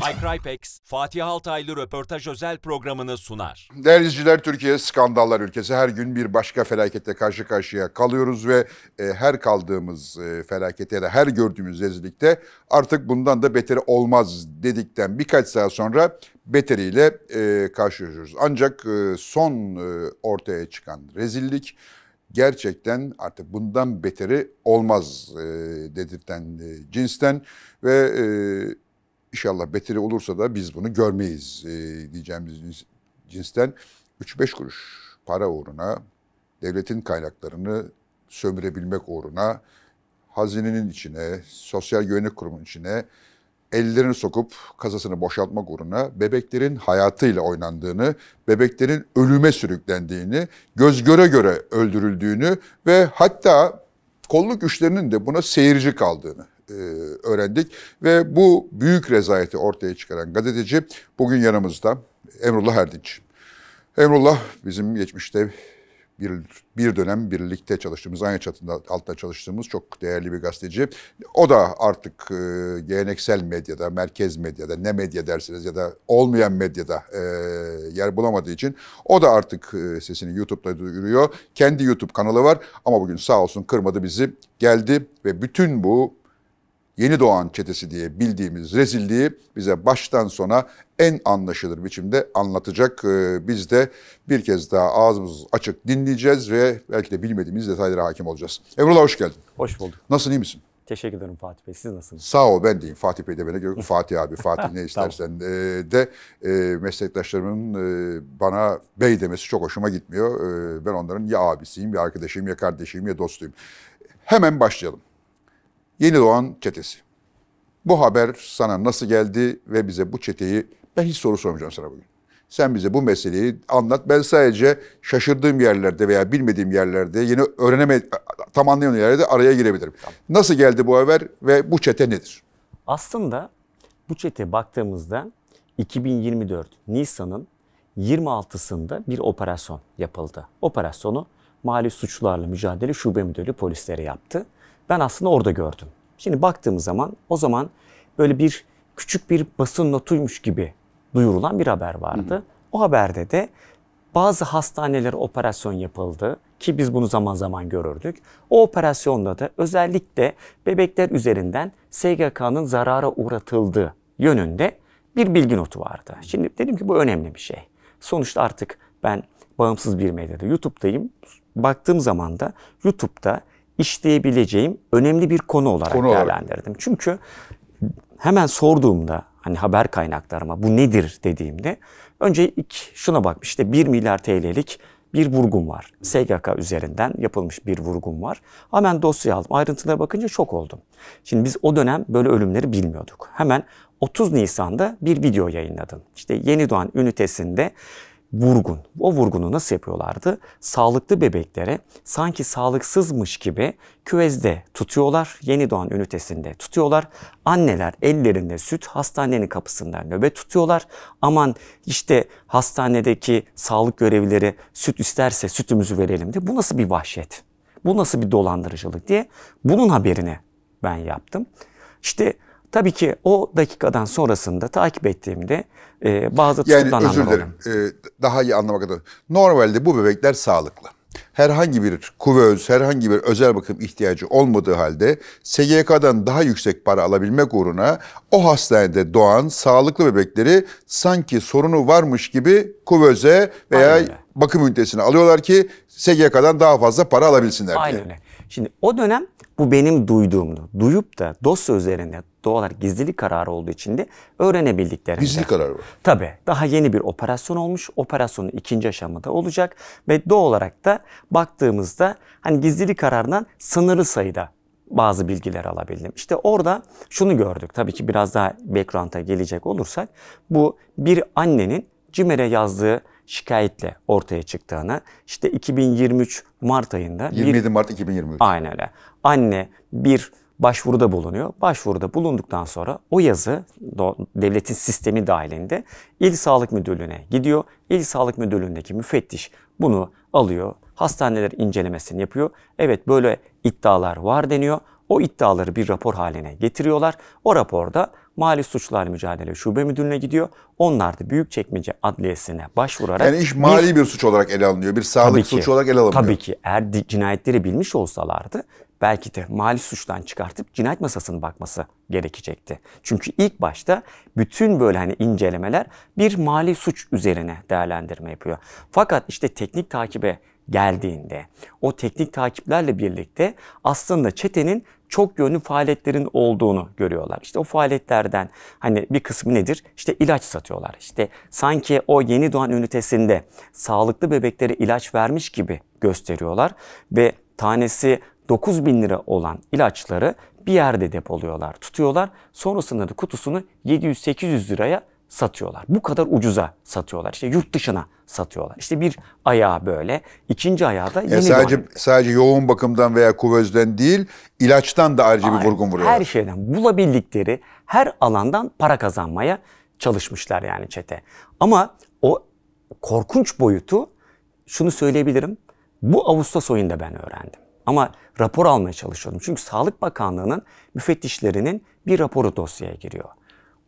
iCrypex, Fatih Altaylı röportaj özel programını sunar. Değerli izleyiciler, Türkiye skandallar ülkesi. Her gün bir başka felakette karşı karşıya kalıyoruz ve e, her kaldığımız e, felakete ya da her gördüğümüz rezillikte artık bundan da beteri olmaz dedikten birkaç saat sonra beteriyle e, karşılaşıyoruz. Ancak e, son e, ortaya çıkan rezillik gerçekten artık bundan beteri olmaz e, dedirten e, cinsten ve e, inşallah beteri olursa da biz bunu görmeyiz e, diyeceğimiz cinsten 3-5 kuruş para uğruna devletin kaynaklarını sömürebilmek uğruna hazinenin içine, sosyal güvenlik kurumunun içine ellerini sokup kazasını boşaltmak uğruna bebeklerin hayatıyla oynandığını, bebeklerin ölüme sürüklendiğini, göz göre göre öldürüldüğünü ve hatta kolluk güçlerinin de buna seyirci kaldığını e, öğrendik. Ve bu büyük rezayeti ortaya çıkaran gazeteci bugün yanımızda Emrullah Erdinç. Emrullah bizim geçmişte bir, bir dönem birlikte çalıştığımız, aynı çatında altta çalıştığımız çok değerli bir gazeteci. O da artık e, geleneksel medyada, merkez medyada, ne medya dersiniz ya da olmayan medyada e, yer bulamadığı için o da artık e, sesini YouTube'da duyuruyor. Kendi YouTube kanalı var ama bugün sağ olsun kırmadı bizi. Geldi ve bütün bu Yeni Doğan çetesi diye bildiğimiz rezilliği bize baştan sona en anlaşılır biçimde anlatacak. Ee, biz de bir kez daha ağzımız açık dinleyeceğiz ve belki de bilmediğimiz detaylara hakim olacağız. Emrullah hoş geldin. Hoş bulduk. Nasılsın iyi misin? Teşekkür ederim Fatih Bey. Siz nasılsınız? Sağ ol ben diyeyim. Fatih Bey de bana göre Fatih abi, Fatih ne istersen ee, de e, meslektaşlarımın e, bana bey demesi çok hoşuma gitmiyor. Ee, ben onların ya abisiyim, ya arkadaşıyım, ya kardeşiyim, ya dostuyum. Hemen başlayalım. Yeni Doğan çetesi. Bu haber sana nasıl geldi ve bize bu çeteyi ben hiç soru sormayacağım sana bugün. Sen bize bu meseleyi anlat. Ben sadece şaşırdığım yerlerde veya bilmediğim yerlerde yeni öğreneme tam anlayamadığım yerlerde araya girebilirim. Tamam. Nasıl geldi bu haber ve bu çete nedir? Aslında bu çete baktığımızda 2024 Nisan'ın 26'sında bir operasyon yapıldı. Operasyonu Mali Suçlarla Mücadele Şube müdürü polisleri yaptı ben aslında orada gördüm. Şimdi baktığımız zaman o zaman böyle bir küçük bir basın notuymuş gibi duyurulan bir haber vardı. Hı hı. O haberde de bazı hastanelere operasyon yapıldı ki biz bunu zaman zaman görürdük. O operasyonda da özellikle bebekler üzerinden SGK'nın zarara uğratıldığı yönünde bir bilgi notu vardı. Şimdi dedim ki bu önemli bir şey. Sonuçta artık ben bağımsız bir medyada YouTube'dayım. Baktığım zaman da YouTube'da işleyebileceğim önemli bir konu olarak konu değerlendirdim. Olarak. Çünkü hemen sorduğumda hani haber kaynaklarıma bu nedir dediğimde önce ilk şuna bak işte 1 milyar TL'lik bir vurgun var. SGK üzerinden yapılmış bir vurgun var. Hemen dosyayı aldım. Ayrıntılara bakınca şok oldum. Şimdi biz o dönem böyle ölümleri bilmiyorduk. Hemen 30 Nisan'da bir video yayınladım. İşte Yeni Doğan ünitesinde vurgun. O vurgunu nasıl yapıyorlardı? Sağlıklı bebeklere sanki sağlıksızmış gibi küvezde tutuyorlar, yeni doğan ünitesinde tutuyorlar. Anneler ellerinde süt hastanenin kapısından nöbet tutuyorlar. Aman işte hastanedeki sağlık görevlileri süt isterse sütümüzü verelim diye. Bu nasıl bir vahşet? Bu nasıl bir dolandırıcılık diye bunun haberini ben yaptım. İşte Tabii ki o dakikadan sonrasında takip ettiğimde e, bazı tutuklananlar Yani özür dilerim. E, daha iyi anlamak adına. Normalde bu bebekler sağlıklı. Herhangi bir kuvöz, herhangi bir özel bakım ihtiyacı olmadığı halde SGK'dan daha yüksek para alabilmek uğruna o hastanede doğan sağlıklı bebekleri sanki sorunu varmış gibi kuvöze veya bakım ünitesine alıyorlar ki SGK'dan daha fazla para alabilsinler diye. Aynen öyle. Şimdi o dönem bu benim duyduğumdu. Duyup da dosya üzerinde doğal olarak gizlilik kararı olduğu için de öğrenebildiklerinde. Gizli karar var. Tabii. Daha yeni bir operasyon olmuş. Operasyonun ikinci aşamada olacak ve doğal olarak da baktığımızda hani gizlilik kararından sınırlı sayıda bazı bilgiler alabildim. İşte orada şunu gördük. Tabii ki biraz daha background'a gelecek olursak bu bir annenin Cimere yazdığı şikayetle ortaya çıktığını işte 2023 Mart ayında 27 bir, Mart 2023 aynen öyle. Anne bir başvuruda bulunuyor. Başvuruda bulunduktan sonra o yazı devletin sistemi dahilinde İl Sağlık Müdürlüğü'ne gidiyor. İl Sağlık Müdürlüğü'ndeki müfettiş bunu alıyor. Hastaneler incelemesini yapıyor. Evet böyle iddialar var deniyor. O iddiaları bir rapor haline getiriyorlar. O raporda Mali Suçlar Mücadele Şube Müdürlüğü'ne gidiyor. Onlar da Büyükçekmece Adliyesi'ne başvurarak... Yani iş mali bir, bir suç olarak ele alınıyor. Bir sağlık ki, suçu olarak ele alınmıyor. Tabii ki eğer cinayetleri bilmiş olsalardı belki de mali suçtan çıkartıp cinayet masasını bakması gerekecekti. Çünkü ilk başta bütün böyle hani incelemeler bir mali suç üzerine değerlendirme yapıyor. Fakat işte teknik takibe geldiğinde o teknik takiplerle birlikte aslında çetenin çok yönlü faaliyetlerin olduğunu görüyorlar. İşte o faaliyetlerden hani bir kısmı nedir? İşte ilaç satıyorlar. İşte sanki o yeni doğan ünitesinde sağlıklı bebeklere ilaç vermiş gibi gösteriyorlar ve tanesi 9 bin lira olan ilaçları bir yerde depoluyorlar, tutuyorlar. Sonrasında da kutusunu 700-800 liraya satıyorlar. Bu kadar ucuza satıyorlar. İşte yurt dışına satıyorlar. İşte bir ayağı böyle, ikinci ayağı da yeni ya sadece doğan. sadece yoğun bakımdan veya kuvözden değil, ilaçtan da ayrıca Aynen. bir vurgun vuruyorlar. Her şeyden bulabildikleri her alandan para kazanmaya çalışmışlar yani çete. Ama o korkunç boyutu şunu söyleyebilirim. Bu Ağustos oyunda ben öğrendim. Ama rapor almaya çalışıyordum. Çünkü Sağlık Bakanlığı'nın müfettişlerinin bir raporu dosyaya giriyor.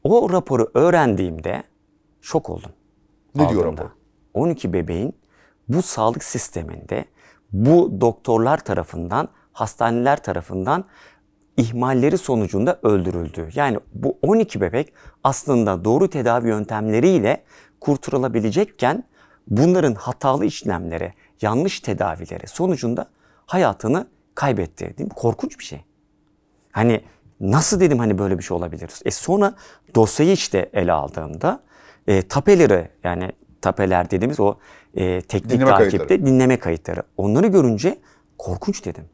O raporu öğrendiğimde şok oldum. Ne diyor rapor? 12 bebeğin bu sağlık sisteminde bu doktorlar tarafından, hastaneler tarafından ihmalleri sonucunda öldürüldü. Yani bu 12 bebek aslında doğru tedavi yöntemleriyle kurtarılabilecekken bunların hatalı işlemleri, yanlış tedavileri sonucunda hayatını kaybetti. Değil mi? Korkunç bir şey. Hani nasıl dedim hani böyle bir şey olabilir? E sonra dosyayı işte ele aldığımda e, tapeleri yani tapeler dediğimiz o e, teknik dinleme takipte kayıtları. dinleme kayıtları. Onları görünce korkunç dedim.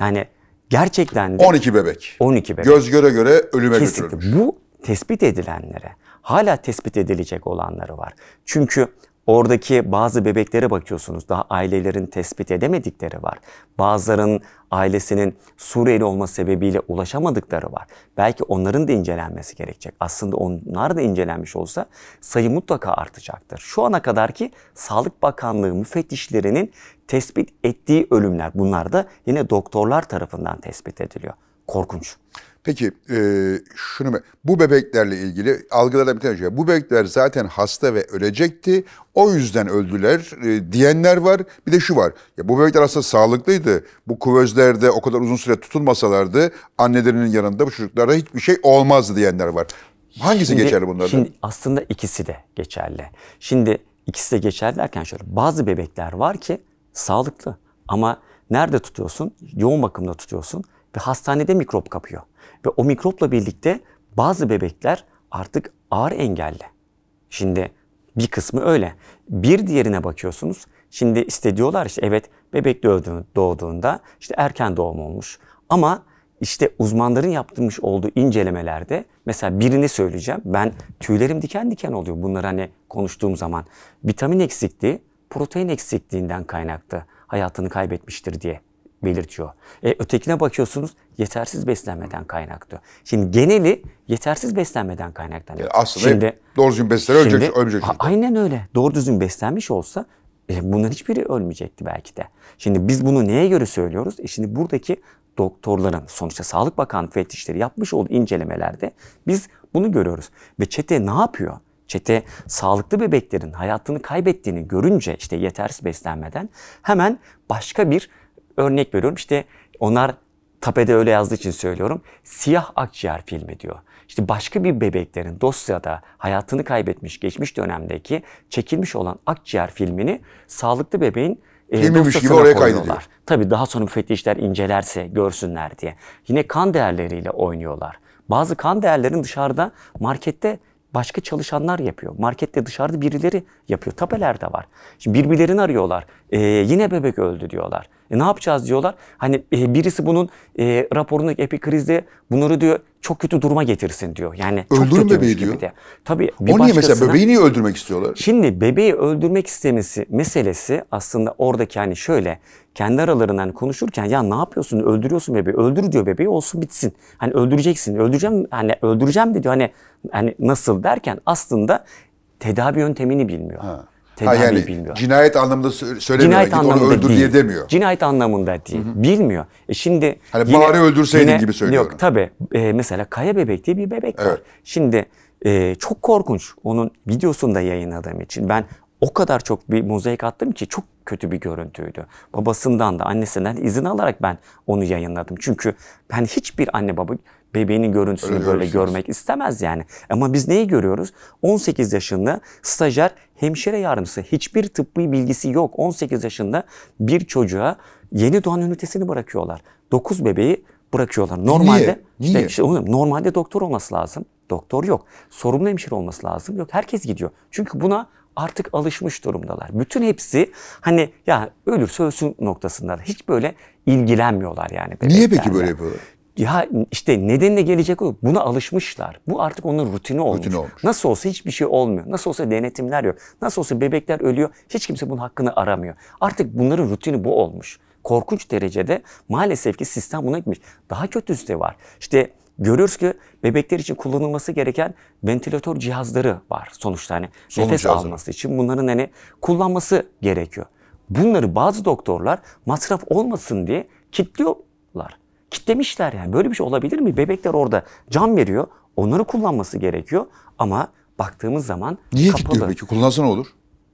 Yani gerçekten de 12 bebek. 12 bebek. Göz göre göre ölüme Kesinlikle. götürülmüş. Bu tespit edilenlere hala tespit edilecek olanları var. Çünkü Oradaki bazı bebeklere bakıyorsunuz daha ailelerin tespit edemedikleri var. Bazıların ailesinin Suriyeli olma sebebiyle ulaşamadıkları var. Belki onların da incelenmesi gerekecek. Aslında onlar da incelenmiş olsa sayı mutlaka artacaktır. Şu ana kadarki Sağlık Bakanlığı müfettişlerinin tespit ettiği ölümler bunlar da yine doktorlar tarafından tespit ediliyor. Korkunç. Peki e, şunu Bu bebeklerle ilgili algılarda bir tane şey. Bu bebekler zaten hasta ve ölecekti. O yüzden öldüler e, diyenler var. Bir de şu var. Ya bu bebekler aslında sağlıklıydı. Bu kuvözlerde o kadar uzun süre tutulmasalardı annelerinin yanında bu çocuklarda hiçbir şey olmazdı diyenler var. Hangisi şimdi, geçerli bunlarda? Şimdi aslında ikisi de geçerli. Şimdi ikisi de geçerli derken şöyle bazı bebekler var ki sağlıklı ama nerede tutuyorsun? Yoğun bakımda tutuyorsun ve hastanede mikrop kapıyor. Ve o mikropla birlikte bazı bebekler artık ağır engelli. Şimdi bir kısmı öyle. Bir diğerine bakıyorsunuz. Şimdi istediyorlar işte evet bebek doğduğunda işte erken doğum olmuş. Ama işte uzmanların yaptırmış olduğu incelemelerde mesela birini söyleyeceğim. Ben tüylerim diken diken oluyor bunları hani konuştuğum zaman. Vitamin eksikliği protein eksikliğinden kaynaklı hayatını kaybetmiştir diye belirtiyor. E, ötekine bakıyorsunuz yetersiz beslenmeden kaynaklı. Şimdi geneli yetersiz beslenmeden kaynaklanıyor. E, aslında şimdi, doğru düzgün beslenir ölecek, şimdi, ölecek. A, aynen öyle. Doğru düzgün beslenmiş olsa e, bunların hiçbiri ölmeyecekti belki de. Şimdi biz bunu neye göre söylüyoruz? E şimdi buradaki doktorların sonuçta Sağlık Bakanlığı fetişleri yapmış olduğu incelemelerde biz bunu görüyoruz. Ve çete ne yapıyor? Çete sağlıklı bebeklerin hayatını kaybettiğini görünce işte yetersiz beslenmeden hemen başka bir Örnek veriyorum işte onlar tapede öyle yazdığı için söylüyorum. Siyah akciğer filmi diyor. İşte başka bir bebeklerin dosyada hayatını kaybetmiş geçmiş dönemdeki çekilmiş olan akciğer filmini sağlıklı bebeğin Filmiymiş e, gibi oraya kaydediyorlar. Tabii daha sonra müfettişler incelerse görsünler diye. Yine kan değerleriyle oynuyorlar. Bazı kan değerlerin dışarıda markette başka çalışanlar yapıyor. Markette dışarıda birileri yapıyor. Tapeler de var. Şimdi birbirlerini arıyorlar. E, yine bebek öldü diyorlar. E, ne yapacağız diyorlar. Hani e, birisi bunun e, raporunu epikrizde bunları diyor çok kötü duruma getirsin diyor. Yani Öldürün çok kötü bebeği diyor. Gibi Tabii bir Onu niye mesela bebeği niye öldürmek istiyorlar? Şimdi bebeği öldürmek istemesi meselesi aslında oradaki hani şöyle kendi aralarından hani konuşurken ya ne yapıyorsun öldürüyorsun bebeği öldür diyor bebeği olsun bitsin. Hani öldüreceksin öldüreceğim hani öldüreceğim de diyor hani hani nasıl derken aslında tedavi yöntemini bilmiyor. Ha tedavi yani, bilmiyor. Cinayet anlamında söylemiyor. Cinayet yani anlamında onu öldür değil. diye demiyor. Cinayet anlamında değil. Hı-hı. Bilmiyor. E şimdi hani yine, bari öldürseydin yine, gibi söylüyor. Yok tabii. E, mesela Kaya Bebek diye bir bebek evet. var. Şimdi e, çok korkunç. Onun videosunu da yayınladığım için ben o kadar çok bir mozaik attım ki çok kötü bir görüntüydü. Babasından da annesinden izin alarak ben onu yayınladım. Çünkü ben hiçbir anne baba bebeğinin görüntüsünü Öyle böyle görmek istemez yani. Ama biz neyi görüyoruz? 18 yaşında stajyer hemşire yardımcısı hiçbir tıbbi bilgisi yok 18 yaşında bir çocuğa yeni doğan ünitesini bırakıyorlar. 9 bebeği bırakıyorlar. Normalde Niye? Niye? Işte, işte normalde doktor olması lazım. Doktor yok. Sorumlu hemşire olması lazım. Yok herkes gidiyor. Çünkü buna artık alışmış durumdalar. Bütün hepsi hani ya ölürse ölsün noktasındalar. Hiç böyle ilgilenmiyorlar yani. Niye peki böyle yapıyorlar? Ya işte nedenle gelecek o. Buna alışmışlar. Bu artık onun rutini olmuş. Rutini olmuş. Nasıl olsa hiçbir şey olmuyor. Nasıl olsa denetimler yok. Nasıl olsa bebekler ölüyor. Hiç kimse bunun hakkını aramıyor. Artık bunların rutini bu olmuş. Korkunç derecede maalesef ki sistem buna gitmiş. Daha kötüsü de var. İşte görüyoruz ki bebekler için kullanılması gereken ventilatör cihazları var sonuçta hani Sonuç nefes cihazı. alması için bunların hani kullanması gerekiyor. Bunları bazı doktorlar masraf olmasın diye kilitliyor kitlemişler yani. Böyle bir şey olabilir mi? Bebekler orada can veriyor. Onları kullanması gerekiyor ama baktığımız zaman Niye kapalı. Niye peki? Kullansa ne olur?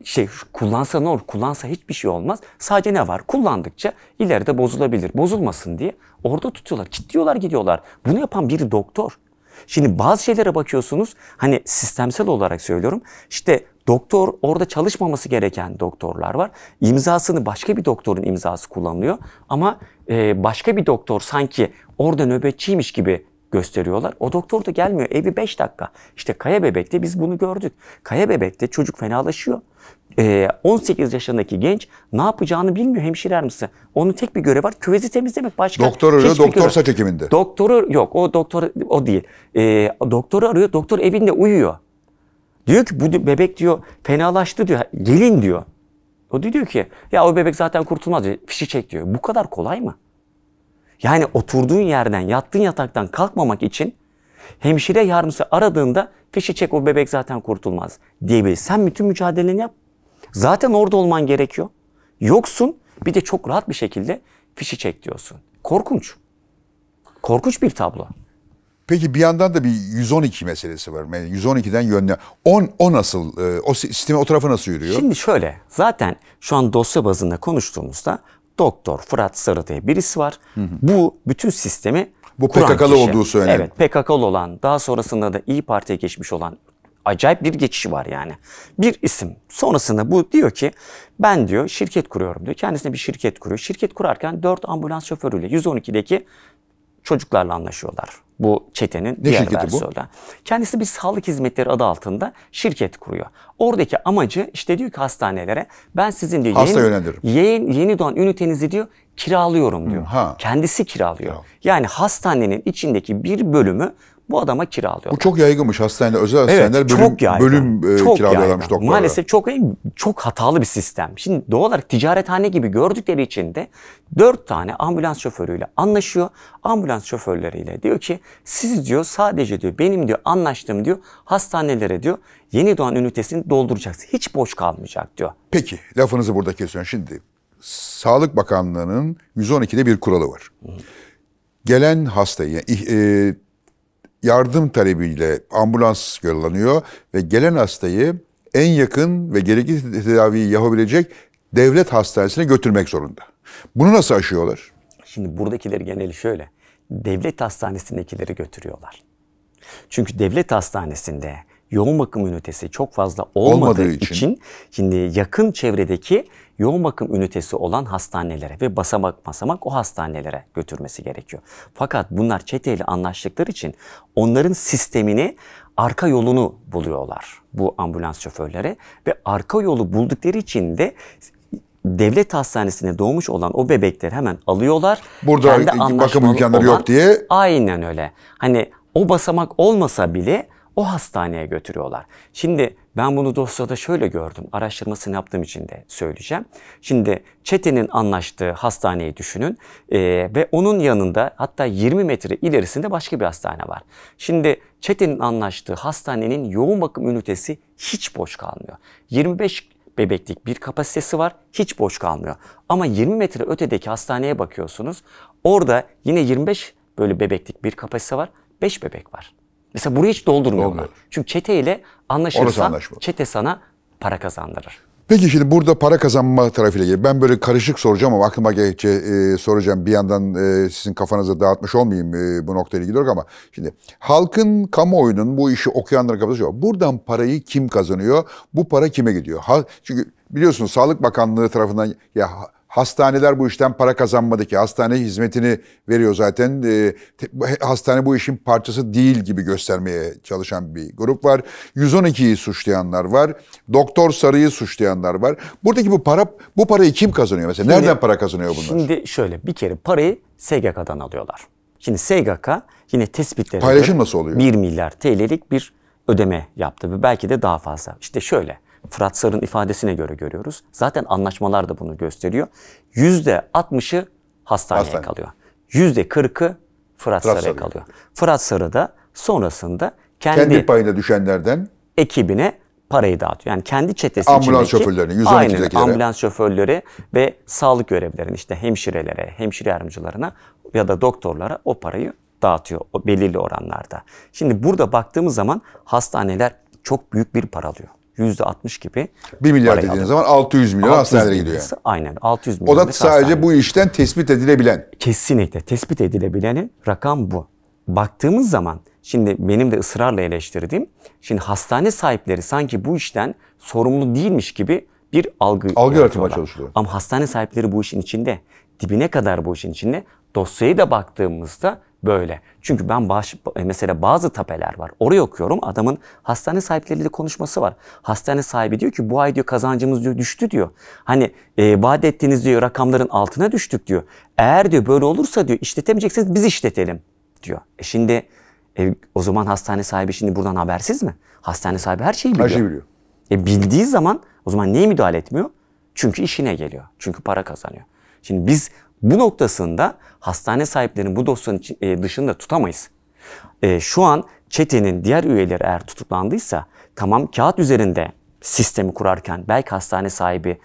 şey kullansa ne olur? Kullansa hiçbir şey olmaz. Sadece ne var? Kullandıkça ileride bozulabilir. Bozulmasın diye orada tutuyorlar. Kitliyorlar gidiyorlar. Bunu yapan bir doktor. Şimdi bazı şeylere bakıyorsunuz. Hani sistemsel olarak söylüyorum. İşte Doktor orada çalışmaması gereken doktorlar var. İmzasını başka bir doktorun imzası kullanılıyor. Ama e, başka bir doktor sanki orada nöbetçiymiş gibi gösteriyorlar. O doktor da gelmiyor. Evi 5 dakika. İşte Kaya Bebek'te biz bunu gördük. Kaya Bebek'te çocuk fenalaşıyor. E, 18 yaşındaki genç ne yapacağını bilmiyor Hemşirer misin? Onun tek bir görevi var. Küvezi temizlemek başka. Doktor arıyor, doktor görev. saç ekiminde. Doktoru yok. O doktor o değil. E, doktoru arıyor. Doktor evinde uyuyor. Diyor ki bu bebek diyor fenalaştı diyor. Gelin diyor. O diyor ki ya o bebek zaten kurtulmaz diyor. Fişi çek diyor. Bu kadar kolay mı? Yani oturduğun yerden, yattığın yataktan kalkmamak için hemşire yardımcısı aradığında fişi çek o bebek zaten kurtulmaz diyebilir. Sen bütün mücadeleni yap. Zaten orada olman gerekiyor. Yoksun bir de çok rahat bir şekilde fişi çek diyorsun. Korkunç. Korkunç bir tablo. Peki bir yandan da bir 112 meselesi var. Yani 112'den yönlü. 10 o nasıl e, o sistemi o tarafı nasıl yürüyor? Şimdi şöyle zaten şu an dosya bazında konuştuğumuzda Doktor Fırat Sarı diye birisi var. Hı hı. Bu bütün sistemi bu PKK'lı olduğu söyleniyor. Evet PKK'lı olan daha sonrasında da İyi Parti'ye geçmiş olan acayip bir geçişi var yani. Bir isim sonrasında bu diyor ki ben diyor şirket kuruyorum diyor. Kendisine bir şirket kuruyor. Şirket kurarken 4 ambulans şoförüyle 112'deki çocuklarla anlaşıyorlar. Bu çetenin ne diğer versiyonuyla. Kendisi bir sağlık hizmetleri adı altında şirket kuruyor. Oradaki amacı işte diyor ki hastanelere ben sizin diyor Hasta yeni, yeni, yeni doğan ünitenizi diyor kiralıyorum diyor. Ha. Kendisi kiralıyor. Ya. Yani hastanenin içindeki bir bölümü bu adama kiralıyor. Bu çok yaygınmış hastanede. Özel hastaneler evet, bölüm, çok yaygın. bölüm e, çok kiralıyorlarmış doktorlara. Maalesef çok çok hatalı bir sistem. Şimdi doğal olarak ticarethane gibi gördükleri için de 4 tane ambulans şoförüyle anlaşıyor. Ambulans şoförleriyle diyor ki siz diyor sadece diyor benim diyor anlaştığım diyor hastanelere diyor yeni doğan ünitesini dolduracaksınız. Hiç boş kalmayacak diyor. Peki lafınızı burada kesiyorum. Şimdi Sağlık Bakanlığı'nın 112'de bir kuralı var. Hı. Gelen hastayı, eh, e, yardım talebiyle ambulans yollanıyor ve gelen hastayı en yakın ve gerekli tedaviyi yapabilecek devlet hastanesine götürmek zorunda. Bunu nasıl aşıyorlar? Şimdi buradakileri geneli şöyle. Devlet hastanesindekileri götürüyorlar. Çünkü devlet hastanesinde yoğun bakım ünitesi çok fazla olmadığı, olmadığı için. için şimdi yakın çevredeki yoğun bakım ünitesi olan hastanelere ve basamak basamak o hastanelere götürmesi gerekiyor. Fakat bunlar çeteyle anlaştıkları için onların sistemini arka yolunu buluyorlar bu ambulans şoförleri ve arka yolu buldukları için de devlet hastanesine doğmuş olan o bebekleri hemen alıyorlar. Burada bakım imkanları yok diye. Aynen öyle. Hani o basamak olmasa bile o hastaneye götürüyorlar. Şimdi ben bunu dosyada şöyle gördüm. Araştırmasını yaptığım için de söyleyeceğim. Şimdi çetenin anlaştığı hastaneyi düşünün ee, ve onun yanında hatta 20 metre ilerisinde başka bir hastane var. Şimdi çetenin anlaştığı hastanenin yoğun bakım ünitesi hiç boş kalmıyor. 25 bebeklik bir kapasitesi var. Hiç boş kalmıyor. Ama 20 metre ötedeki hastaneye bakıyorsunuz. Orada yine 25 böyle bebeklik bir kapasite var. 5 bebek var. Mesela burayı hiç doldurmuyorlar. Dolmuyor. Çünkü çeteyle anlaşırsan çete sana para kazandırır. Peki şimdi burada para kazanma tarafıyla ilgili. Ben böyle karışık soracağım ama aklıma gelince e, soracağım. Bir yandan e, sizin kafanızı dağıtmış olmayayım e, bu noktaya ilgili olarak ama şimdi halkın, kamuoyunun bu işi okuyanların kafası şu. Buradan parayı kim kazanıyor? Bu para kime gidiyor? Ha, çünkü biliyorsunuz Sağlık Bakanlığı tarafından ya Hastaneler bu işten para kazanmadı ki. Hastane hizmetini veriyor zaten. Ee, hastane bu işin parçası değil gibi göstermeye çalışan bir grup var. 112'yi suçlayanlar var. Doktor Sarı'yı suçlayanlar var. Buradaki bu para bu parayı kim kazanıyor mesela? Şimdi, Nereden para kazanıyor bunlar? Şimdi şöyle bir kere parayı SGK'dan alıyorlar. Şimdi SGK yine tespitlere Paylaşım nasıl oluyor? 1 milyar TL'lik bir ödeme yaptı ve belki de daha fazla. İşte şöyle Fırat Sarı'nın ifadesine göre görüyoruz. Zaten anlaşmalar da bunu gösteriyor. Yüzde 60'ı hastaneye Hastane. kalıyor. Yüzde 40'ı Fırat, Fırat Sarı'ya Sarı. kalıyor. Fırat Sarı da sonrasında kendi, kendi payına düşenlerden ekibine parayı dağıtıyor. Yani kendi çetesi ambulans içindeki şoförlerine, aynen, ambulans şoförleri ve sağlık görevlerinin işte hemşirelere, hemşire yardımcılarına ya da doktorlara o parayı dağıtıyor o belirli oranlarda. Şimdi burada baktığımız zaman hastaneler çok büyük bir para alıyor. %60 gibi. 1 milyar dediğiniz alıyor. zaman 600 milyon 600 hastanelere gidiyor. Yani. Aynen 600 milyon. O da sadece bu işten tespit edilebilen. Kesinlikle tespit edilebileni rakam bu. Baktığımız zaman şimdi benim de ısrarla eleştirdiğim şimdi hastane sahipleri sanki bu işten sorumlu değilmiş gibi bir algı algı yaratmaya çalışıyor. Ama hastane sahipleri bu işin içinde dibine kadar bu işin içinde dosyayı da baktığımızda böyle. Çünkü ben baş, e, mesela bazı tapeler var. Oraya okuyorum adamın hastane sahipleriyle konuşması var. Hastane sahibi diyor ki bu ay diyor kazancımız diyor düştü diyor. Hani e, vaat ettiğiniz diyor rakamların altına düştük diyor. Eğer diyor böyle olursa diyor işletemeyecekseniz biz işletelim diyor. E şimdi e, o zaman hastane sahibi şimdi buradan habersiz mi? Hastane sahibi her şeyi biliyor. Her şeyi biliyor. E, bildiği zaman o zaman niye müdahale etmiyor? Çünkü işine geliyor. Çünkü para kazanıyor. Şimdi biz bu noktasında hastane sahiplerini bu dosyanın e, dışında tutamayız. E, şu an çetenin diğer üyeleri eğer tutuklandıysa tamam kağıt üzerinde sistemi kurarken belki hastane sahibi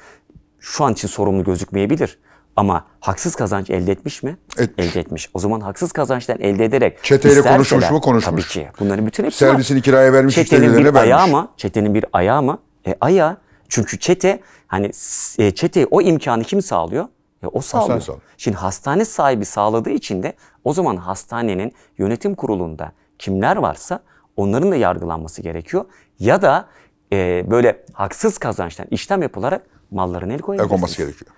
şu an için sorumlu gözükmeyebilir. Ama haksız kazanç elde etmiş mi? Etmiş. Elde etmiş. O zaman haksız kazançtan elde ederek çeteyle konuşmuş mu? Konuşmuş. Tabii ki. Bunların bütün hepsi Servisini kiraya vermiş, çetenin bir vermiş. ayağı mı? Çetenin bir ayağı mı? E, ayağı. Çünkü çete hani e, çeteye o imkanı kim sağlıyor? Ya o sağlıyor. Hastane Şimdi hastane sahibi sağladığı için de o zaman hastanenin yönetim kurulunda kimler varsa onların da yargılanması gerekiyor. Ya da e, böyle haksız kazançtan işlem yapılarak malların el konması gerekiyor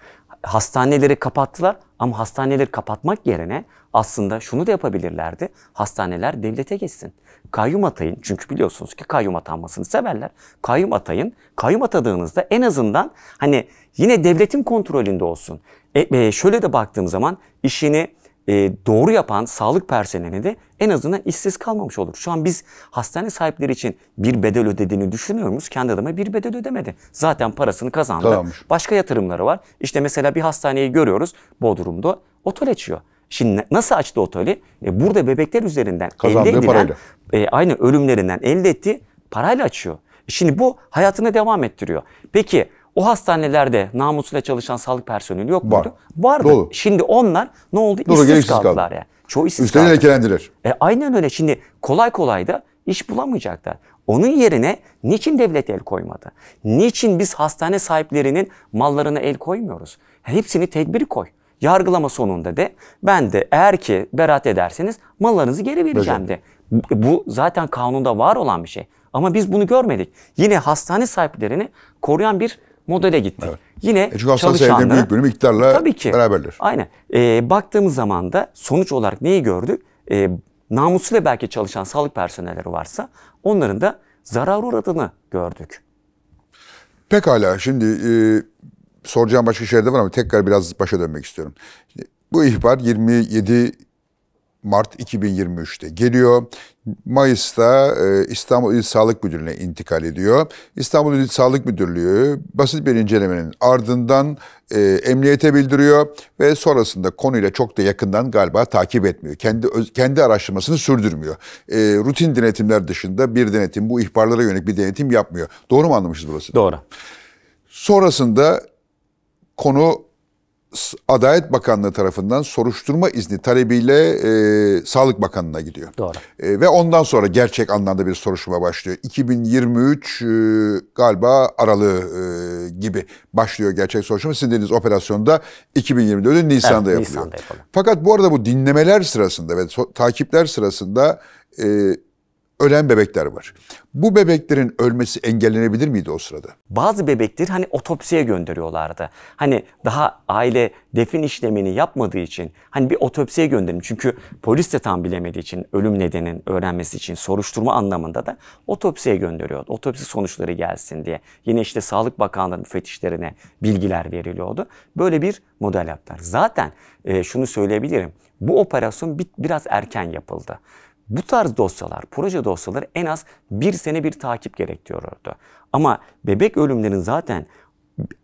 hastaneleri kapattılar ama hastaneleri kapatmak yerine aslında şunu da yapabilirlerdi. Hastaneler devlete geçsin. Kayyum atayın çünkü biliyorsunuz ki kayyum atanmasını severler. Kayyum atayın. Kayyum atadığınızda en azından hani yine devletin kontrolünde olsun. E, e, şöyle de baktığım zaman işini e, doğru yapan sağlık personeli de en azından işsiz kalmamış olur. Şu an biz hastane sahipleri için bir bedel ödediğini düşünüyor muyuz? Kendi adama bir bedel ödemedi. Zaten parasını kazandı. Tamammış. Başka yatırımları var. İşte mesela bir hastaneyi görüyoruz Bodrum'da otel açıyor. Şimdi nasıl açtı otoli? E, burada bebekler üzerinden Kazandığı elde edilen, E, aynı ölümlerinden elde ettiği parayla açıyor. E, şimdi bu hayatını devam ettiriyor. Peki o hastanelerde namusuyla çalışan sağlık personeli yok Var. muydu? Vardı. Dolu. Şimdi onlar ne oldu? Dolu, işsiz gereksiz kaldı. kaldılar ya. Çoğu işsiz Üstelik kaldı. lekelendirir. E, aynen öyle. Şimdi kolay kolay da iş bulamayacaklar. Onun yerine niçin devlet el koymadı? Niçin biz hastane sahiplerinin mallarına el koymuyoruz? Hepsini tedbir koy. Yargılama sonunda de ben de eğer ki beraat ederseniz mallarınızı geri vereceğim de. bu zaten kanunda var olan bir şey. Ama biz bunu görmedik. Yine hastane sahiplerini koruyan bir modele gittik. Evet. Yine e çünkü hastanın çalışanlara... büyük bölümü iktidarla tabii ki, beraberdir. Aynen. E, baktığımız zaman da sonuç olarak neyi gördük? E, namusuyla belki çalışan sağlık personelleri varsa onların da zarar uğradığını gördük. Pekala şimdi e, soracağım başka şeyler de var ama tekrar biraz başa dönmek istiyorum. Bu ihbar 27 Mart 2023'te geliyor. Mayıs'ta e, İstanbul İl Sağlık Müdürlüğü'ne intikal ediyor. İstanbul İl Sağlık Müdürlüğü basit bir incelemenin ardından e, emniyete bildiriyor ve sonrasında konuyla çok da yakından galiba takip etmiyor. Kendi kendi araştırmasını sürdürmüyor. E, rutin denetimler dışında bir denetim, bu ihbarlara yönelik bir denetim yapmıyor. Doğru mu anlamışız burası? Doğru. Sonrasında konu Adalet Bakanlığı tarafından soruşturma izni talebiyle e, Sağlık Bakanlığı'na gidiyor. Doğru. E, ve ondan sonra gerçek anlamda bir soruşturma başlıyor. 2023 e, galiba aralığı e, gibi başlıyor gerçek soruşturma. Sizin dediğiniz operasyonda 2024'ün Nisan'da evet, yapılıyor. Nisan'da yapalım. Fakat bu arada bu dinlemeler sırasında ve so- takipler sırasında e, ölen bebekler var. Bu bebeklerin ölmesi engellenebilir miydi o sırada? Bazı bebekleri hani otopsiye gönderiyorlardı. Hani daha aile defin işlemini yapmadığı için hani bir otopsiye gönderim Çünkü polis de tam bilemediği için ölüm nedeninin öğrenmesi için soruşturma anlamında da otopsiye gönderiyordu. Otopsi sonuçları gelsin diye. Yine işte Sağlık Bakanlığı müfettişlerine bilgiler veriliyordu. Böyle bir model yaptılar. Zaten e, şunu söyleyebilirim. Bu operasyon bir, biraz erken yapıldı. Bu tarz dosyalar, proje dosyaları en az bir sene bir takip gerektiriyordu. Ama bebek ölümlerinin zaten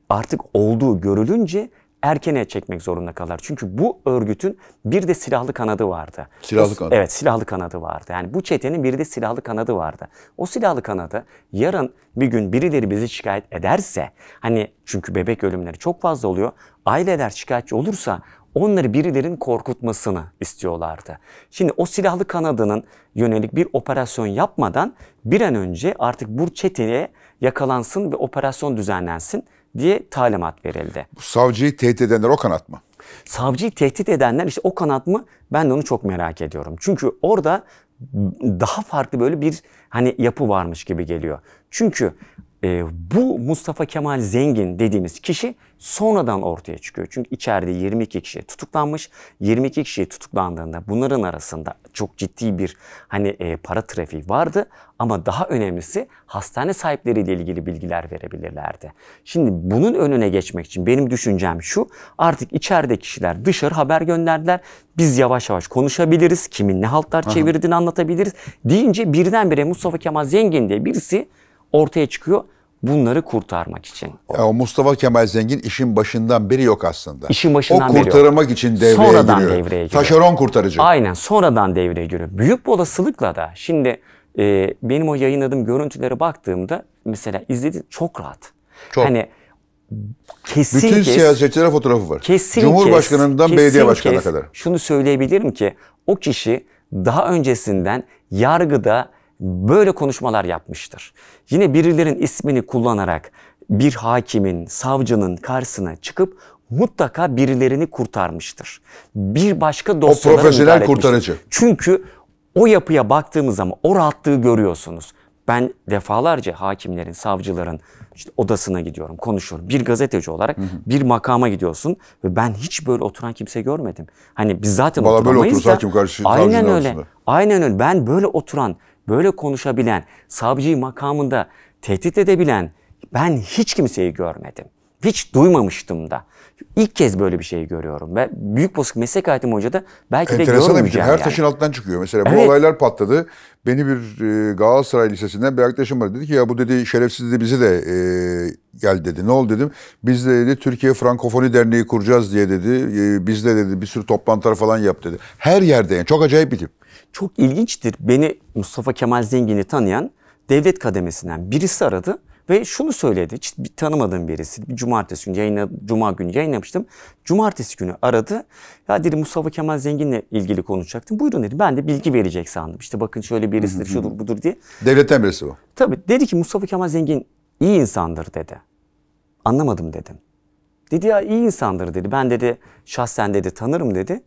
artık olduğu görülünce erkene çekmek zorunda kalır. Çünkü bu örgütün bir de silahlı kanadı vardı. Silahlı kanadı. Evet silahlı kanadı vardı. Yani bu çetenin bir de silahlı kanadı vardı. O silahlı kanadı yarın bir gün birileri bizi şikayet ederse hani çünkü bebek ölümleri çok fazla oluyor. Aileler şikayetçi olursa onları birilerin korkutmasını istiyorlardı. Şimdi o silahlı kanadının yönelik bir operasyon yapmadan bir an önce artık bu çeteye yakalansın ve operasyon düzenlensin diye talimat verildi. Bu savcıyı tehdit edenler o kanat mı? Savcıyı tehdit edenler işte o kanat mı? Ben de onu çok merak ediyorum. Çünkü orada daha farklı böyle bir hani yapı varmış gibi geliyor. Çünkü e, bu Mustafa Kemal Zengin dediğimiz kişi sonradan ortaya çıkıyor. Çünkü içeride 22 kişi tutuklanmış. 22 kişi tutuklandığında bunların arasında çok ciddi bir hani e, para trafiği vardı ama daha önemlisi hastane sahipleriyle ilgili bilgiler verebilirlerdi. Şimdi bunun önüne geçmek için benim düşüncem şu. Artık içeride kişiler dışarı haber gönderdiler. Biz yavaş yavaş konuşabiliriz. Kimin ne haltlar çevirdiğini anlatabiliriz. Deyince birdenbire Mustafa Kemal Zengin diye birisi ortaya çıkıyor bunları kurtarmak için. E o Mustafa Kemal Zengin işin başından beri yok aslında. İşin başından beri O kurtarmak beri yok. için devreye sonradan giriyor. Devreye giriyor. Taşeron kurtarıcı. Aynen sonradan devreye giriyor. Büyük bir olasılıkla da şimdi e, benim o yayınladığım görüntülere baktığımda mesela izledi çok rahat. Çok. Hani kesin Bütün kes, siyasetçilere fotoğrafı var. Kesin Cumhurbaşkanından kes, belediye başkanına kes, kadar. Şunu söyleyebilirim ki o kişi daha öncesinden yargıda böyle konuşmalar yapmıştır. Yine birilerin ismini kullanarak bir hakimin, savcının karşısına çıkıp mutlaka birilerini kurtarmıştır. Bir başka dosyalara O profesyonel kurtarıcı. Çünkü o yapıya baktığımız zaman o rahatlığı görüyorsunuz. Ben defalarca hakimlerin, savcıların işte odasına gidiyorum, konuşuyorum. Bir gazeteci olarak hı hı. bir makama gidiyorsun ve ben hiç böyle oturan kimse görmedim. Hani biz zaten Vallahi oturamayız böyle otursa hakim karşı Aynen öyle. Arasında. Aynen öyle. Ben böyle oturan böyle konuşabilen, savcıyı makamında tehdit edebilen ben hiç kimseyi görmedim. Hiç duymamıştım da. İlk kez böyle bir şey görüyorum ve büyük bozuk meslek hayatım hoca da belki Enteresan de şey. görmeyeceğim. Enteresan Her yani. taşın altından çıkıyor. Mesela evet. bu olaylar patladı. Beni bir e, Galatasaray Lisesi'nden bir arkadaşım var. Dedi ki ya bu dedi şerefsiz dedi bize de e, gel dedi. Ne oldu dedim. Biz de dedi Türkiye Frankofoni Derneği kuracağız diye dedi. E, biz de dedi bir sürü toplantılar falan yap dedi. Her yerde yani çok acayip bir tip çok ilginçtir. Beni Mustafa Kemal Zengin'i tanıyan devlet kademesinden birisi aradı ve şunu söyledi. Hiç bir tanımadığım birisi. Bir cumartesi günü yayına, cuma günü yayınlamıştım. Cumartesi günü aradı. Ya dedi Mustafa Kemal Zengin'le ilgili konuşacaktım. Buyurun dedi. Ben de bilgi verecek sandım. İşte bakın şöyle birisidir, şudur, budur diye. Devletten birisi bu. Tabii. Dedi ki Mustafa Kemal Zengin iyi insandır dedi. Anlamadım dedim. Dedi ya iyi insandır dedi. Ben dedi şahsen dedi tanırım dedi.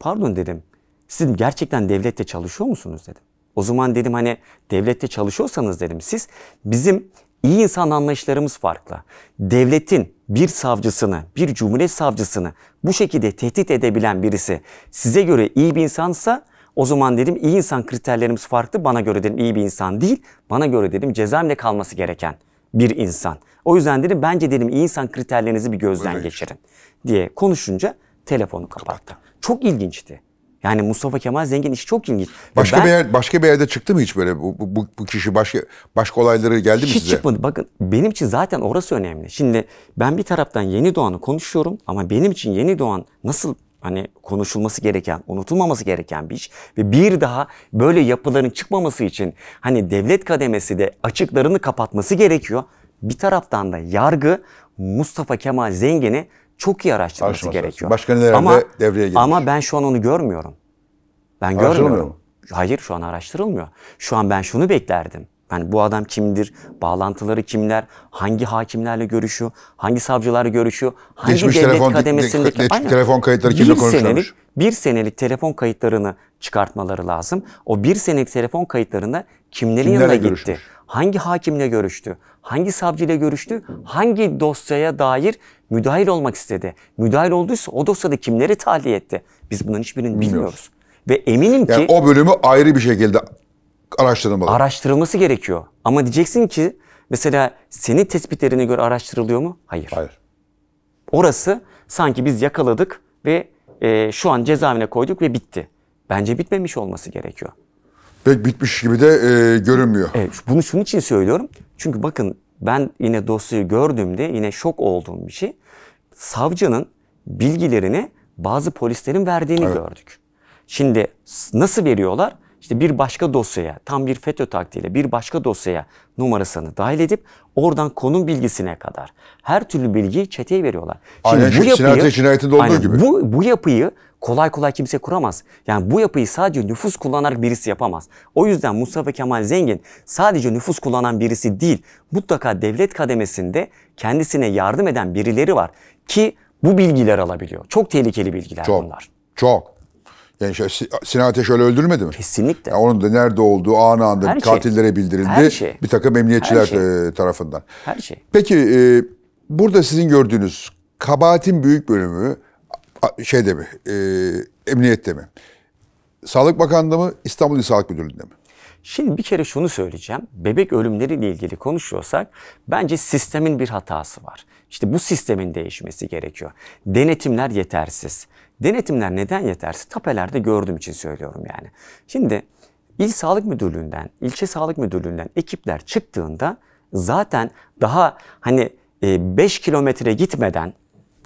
Pardon dedim. Siz gerçekten devlette çalışıyor musunuz dedim. O zaman dedim hani devlette çalışıyorsanız dedim siz bizim iyi insan anlayışlarımız farklı. Devletin bir savcısını, bir cumhuriyet savcısını bu şekilde tehdit edebilen birisi size göre iyi bir insansa o zaman dedim iyi insan kriterlerimiz farklı. Bana göre dedim iyi bir insan değil. Bana göre dedim cezaevinde kalması gereken bir insan. O yüzden dedim bence dedim iyi insan kriterlerinizi bir gözden Öyle geçirin diye konuşunca telefonu kapattı. kapattı. Çok ilginçti. Yani Mustafa Kemal Zengin işi çok ilginç. Başka ben, bir yer, başka bir yerde çıktı mı hiç böyle bu, bu, bu kişi başka başka olayları geldi mi hiç size? Hiç çıkmadı. Bakın benim için zaten orası önemli. Şimdi ben bir taraftan Yeni Doğan'ı konuşuyorum ama benim için Yeni Doğan nasıl hani konuşulması gereken, unutulmaması gereken bir iş ve bir daha böyle yapıların çıkmaması için hani devlet kademesi de açıklarını kapatması gerekiyor. Bir taraftan da yargı Mustafa Kemal Zengin'i çok iyi araştırması gerekiyor. Başka ama, devreye girmiş. Ama ben şu an onu görmüyorum. Ben görmüyorum. Hayır şu an araştırılmıyor. Şu an ben şunu beklerdim. Yani bu adam kimdir? Bağlantıları kimler? Hangi hakimlerle görüşüyor? Hangi savcılarla görüşüyor? Hangi Geçmiş devlet telefon, kademesindeki? De, de, telefon kayıtları kimle konuşuyormuş? Senelik, bir senelik telefon kayıtlarını çıkartmaları lazım. O bir senelik telefon kayıtlarında kimlerin Kimlerle yanına gitti? Görüşmüş? Hangi hakimle görüştü? Hangi savcıyla görüştü? Hangi dosyaya dair müdahil olmak istedi. Müdahil olduysa o dosyada kimleri tahliye etti? Biz bunun hiçbirini bilmiyoruz. bilmiyoruz. Ve eminim ki... Yani o bölümü ayrı bir şekilde araştırılmalı. Araştırılması gerekiyor. Ama diyeceksin ki mesela senin tespitlerine göre araştırılıyor mu? Hayır. Hayır. Orası sanki biz yakaladık ve e, şu an cezaevine koyduk ve bitti. Bence bitmemiş olması gerekiyor. Pek bitmiş gibi de e, görünmüyor. Evet, bunu şunun için söylüyorum. Çünkü bakın ben yine dosyayı gördüğümde yine şok olduğum bir şey. Savcının bilgilerini bazı polislerin verdiğini evet. gördük. Şimdi nasıl veriyorlar? İşte bir başka dosyaya, tam bir FETÖ taktiğiyle bir başka dosyaya numarasını dahil edip oradan konum bilgisine kadar her türlü bilgiyi çeteye veriyorlar. Şimdi aynen bu şey, yapıyı, cinayetinde olduğu aynen, gibi. Bu, bu yapıyı kolay kolay kimse kuramaz. Yani bu yapıyı sadece nüfus kullanarak birisi yapamaz. O yüzden Mustafa Kemal Zengin sadece nüfus kullanan birisi değil, mutlaka devlet kademesinde kendisine yardım eden birileri var ki bu bilgiler alabiliyor. Çok tehlikeli bilgiler çok, bunlar. Çok. Yani şey, Sinan Ateş öyle öldürülmedi mi? Kesinlikle. Yani onun da nerede olduğu anı anda Her şey. katillere şey. bildirildi. Her şey. Bir takım emniyetçiler Her şey. E, tarafından. Her şey. Peki e, burada sizin gördüğünüz kabahatin büyük bölümü şeyde mi? E, emniyette mi? Sağlık Bakanlığı mı? İstanbul İl Sağlık Müdürlüğü'nde mi? Şimdi bir kere şunu söyleyeceğim. Bebek ölümleriyle ilgili konuşuyorsak bence sistemin bir hatası var. İşte bu sistemin değişmesi gerekiyor. Denetimler yetersiz. Denetimler neden yetersiz? Tapelerde gördüğüm için söylüyorum yani. Şimdi İl Sağlık Müdürlüğü'nden, ilçe Sağlık Müdürlüğü'nden ekipler çıktığında zaten daha hani 5 e, kilometre gitmeden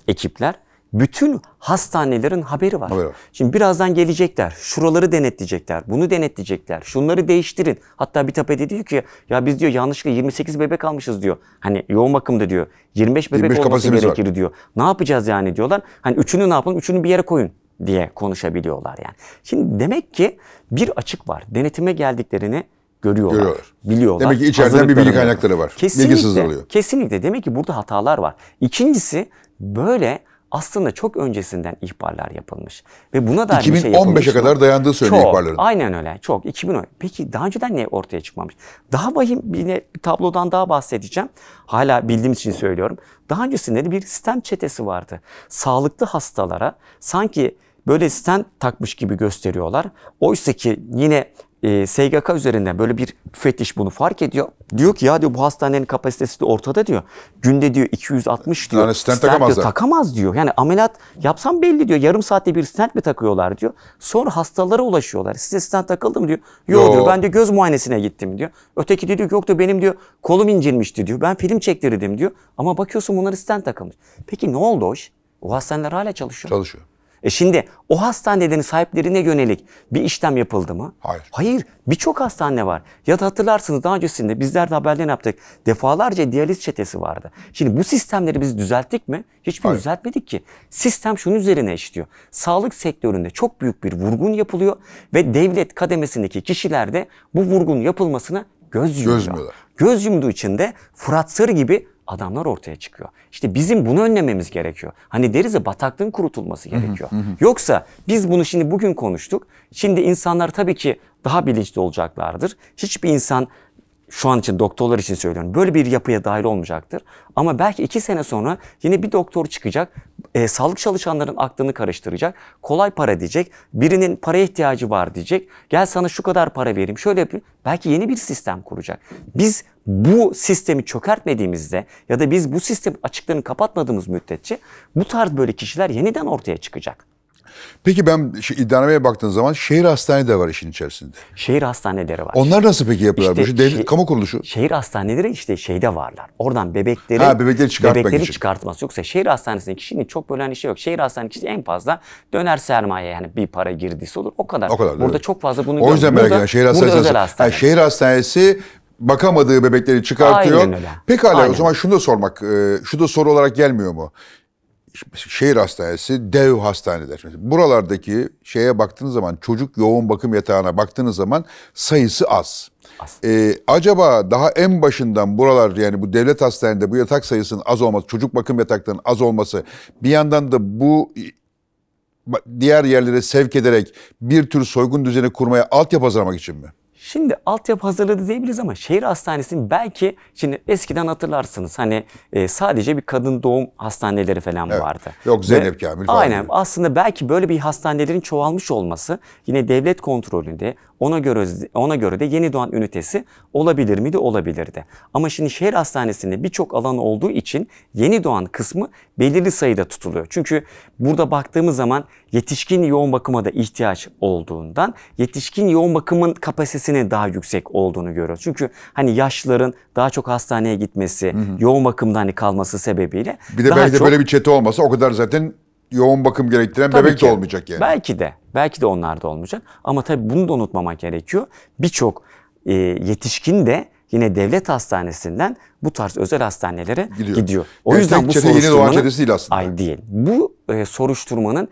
ekipler bütün hastanelerin haberi var. haberi Şimdi birazdan gelecekler. Şuraları denetleyecekler. Bunu denetleyecekler. Şunları değiştirin. Hatta bir tapede diyor ki ya biz diyor yanlışlıkla 28 bebek almışız diyor. Hani yoğun bakımda diyor. 25 bebek 25 olması gerekir var. diyor. Ne yapacağız yani diyorlar. Hani üçünü ne yapalım? Üçünü bir yere koyun diye konuşabiliyorlar yani. Şimdi demek ki bir açık var. Denetime geldiklerini görüyorlar, görüyorlar. biliyorlar. Demek ki içeriden bir bilgi kaynakları var. Kesinlikle, bilgi Kesinlikle. Demek ki burada hatalar var. İkincisi böyle aslında çok öncesinden ihbarlar yapılmış. Ve buna dair bir şey yapılmış. 2015'e kadar dayandığı söyleniyor ihbarların. Aynen öyle. Çok. 2010. Peki daha önceden ne ortaya çıkmamış? Daha vahim bir, ne, bir tablodan daha bahsedeceğim. Hala bildiğim için söylüyorum. Daha öncesinde bir sistem çetesi vardı. Sağlıklı hastalara sanki böyle sistem takmış gibi gösteriyorlar. Oysa ki yine e, ee, SGK üzerinden böyle bir müfettiş bunu fark ediyor. Diyor ki ya diyor bu hastanenin kapasitesi de ortada diyor. Günde diyor 260 diyor. Yani stent, stent Diyor, takamaz diyor. Yani ameliyat yapsam belli diyor. Yarım saatte bir stent mi takıyorlar diyor. Sonra hastalara ulaşıyorlar. Size stent takıldı mı diyor. Yok Yo. diyor ben de göz muayenesine gittim diyor. Öteki de diyor yok diyor benim diyor kolum incinmişti diyor. Ben film çektirdim diyor. Ama bakıyorsun bunlar stent takılmış. Peki ne oldu hoş? O hastaneler hala çalışıyor. Çalışıyor. E şimdi o hastanelerin sahiplerine yönelik bir işlem yapıldı mı? Hayır. Hayır. Birçok hastane var. Ya da hatırlarsınız daha öncesinde bizler de haberden yaptık. Defalarca diyaliz çetesi vardı. Şimdi bu sistemleri biz düzelttik mi? Hiçbir Hayır. düzeltmedik ki. Sistem şunun üzerine işliyor. Sağlık sektöründe çok büyük bir vurgun yapılıyor ve devlet kademesindeki kişiler de bu vurgun yapılmasına göz yumuyor. Göz, göz yumduğu için de Fırat Sır gibi adamlar ortaya çıkıyor. İşte bizim bunu önlememiz gerekiyor. Hani deriz ya bataklığın kurutulması gerekiyor. Yoksa biz bunu şimdi bugün konuştuk. Şimdi insanlar tabii ki daha bilinçli olacaklardır. Hiçbir insan şu an için doktorlar için söylüyorum. Böyle bir yapıya dahil olmayacaktır. Ama belki iki sene sonra yine bir doktor çıkacak. E, sağlık çalışanların aklını karıştıracak. Kolay para diyecek. Birinin paraya ihtiyacı var diyecek. Gel sana şu kadar para vereyim. Şöyle yapayım. Belki yeni bir sistem kuracak. Biz bu sistemi çökertmediğimizde ya da biz bu sistem açıklarını kapatmadığımız müddetçe bu tarz böyle kişiler yeniden ortaya çıkacak. Peki ben şu iddianameye baktığın zaman şehir hastaneleri de var işin içerisinde. Şehir hastaneleri var. Onlar nasıl peki yapıyorlar? İşte, bu? Devlet, şe- kamu kuruluşu. Şehir hastaneleri işte şeyde varlar. Oradan bebekleri, ha, bebekleri, çıkartmak bebekleri için. Yoksa şehir hastanesindeki şimdi çok böyle bir işi yok. Şehir hastanesi kişi en fazla döner sermaye yani bir para girdisi olur. O kadar. O kadar Burada evet. çok fazla bunu O yüzden merak ediyorum. Şehir hastanesi. Hastane. Yani şehir hastanesi bakamadığı bebekleri çıkartıyor. Aynen öyle. Pekala Aynen. o zaman şunu da sormak, e, şu da soru olarak gelmiyor mu? şehir hastanesi dev hastaneler. Buralardaki şeye baktığınız zaman çocuk yoğun bakım yatağına baktığınız zaman sayısı az. Ee, acaba daha en başından buralar yani bu devlet hastanede bu yatak sayısının az olması, çocuk bakım yataklarının az olması bir yandan da bu diğer yerlere sevk ederek bir tür soygun düzeni kurmaya altyapı hazırlamak için mi? Şimdi altyapı hazırladı diyebiliriz ama şehir hastanesinin belki şimdi eskiden hatırlarsınız hani e, sadece bir kadın doğum hastaneleri falan evet. vardı. Yok Zeynep Ve, Kamil falan. Aynen gibi. aslında belki böyle bir hastanelerin çoğalmış olması yine devlet kontrolünde ona göre ona göre de yeni doğan ünitesi olabilir miydi? Olabilirdi. Ama şimdi şehir hastanesinde birçok alan olduğu için yeni doğan kısmı belirli sayıda tutuluyor. Çünkü burada baktığımız zaman yetişkin yoğun bakıma da ihtiyaç olduğundan yetişkin yoğun bakımın kapasitesinin daha yüksek olduğunu görüyoruz. Çünkü hani yaşlıların daha çok hastaneye gitmesi, hı hı. yoğun bakımda hani kalması sebebiyle Bir de belki çok... de böyle bir çete olmasa o kadar zaten yoğun bakım gerektiren tabii bebek ki. de olmayacak yani. Belki de. Belki de onlar da olmayacak. Ama tabii bunu da unutmamak gerekiyor. Birçok e, yetişkin de yine devlet hastanesinden bu tarz özel hastanelere gidiyor. gidiyor. O Destek yüzden bu soruşturmanın aslında. Ay değil. Bu e, soruşturmanın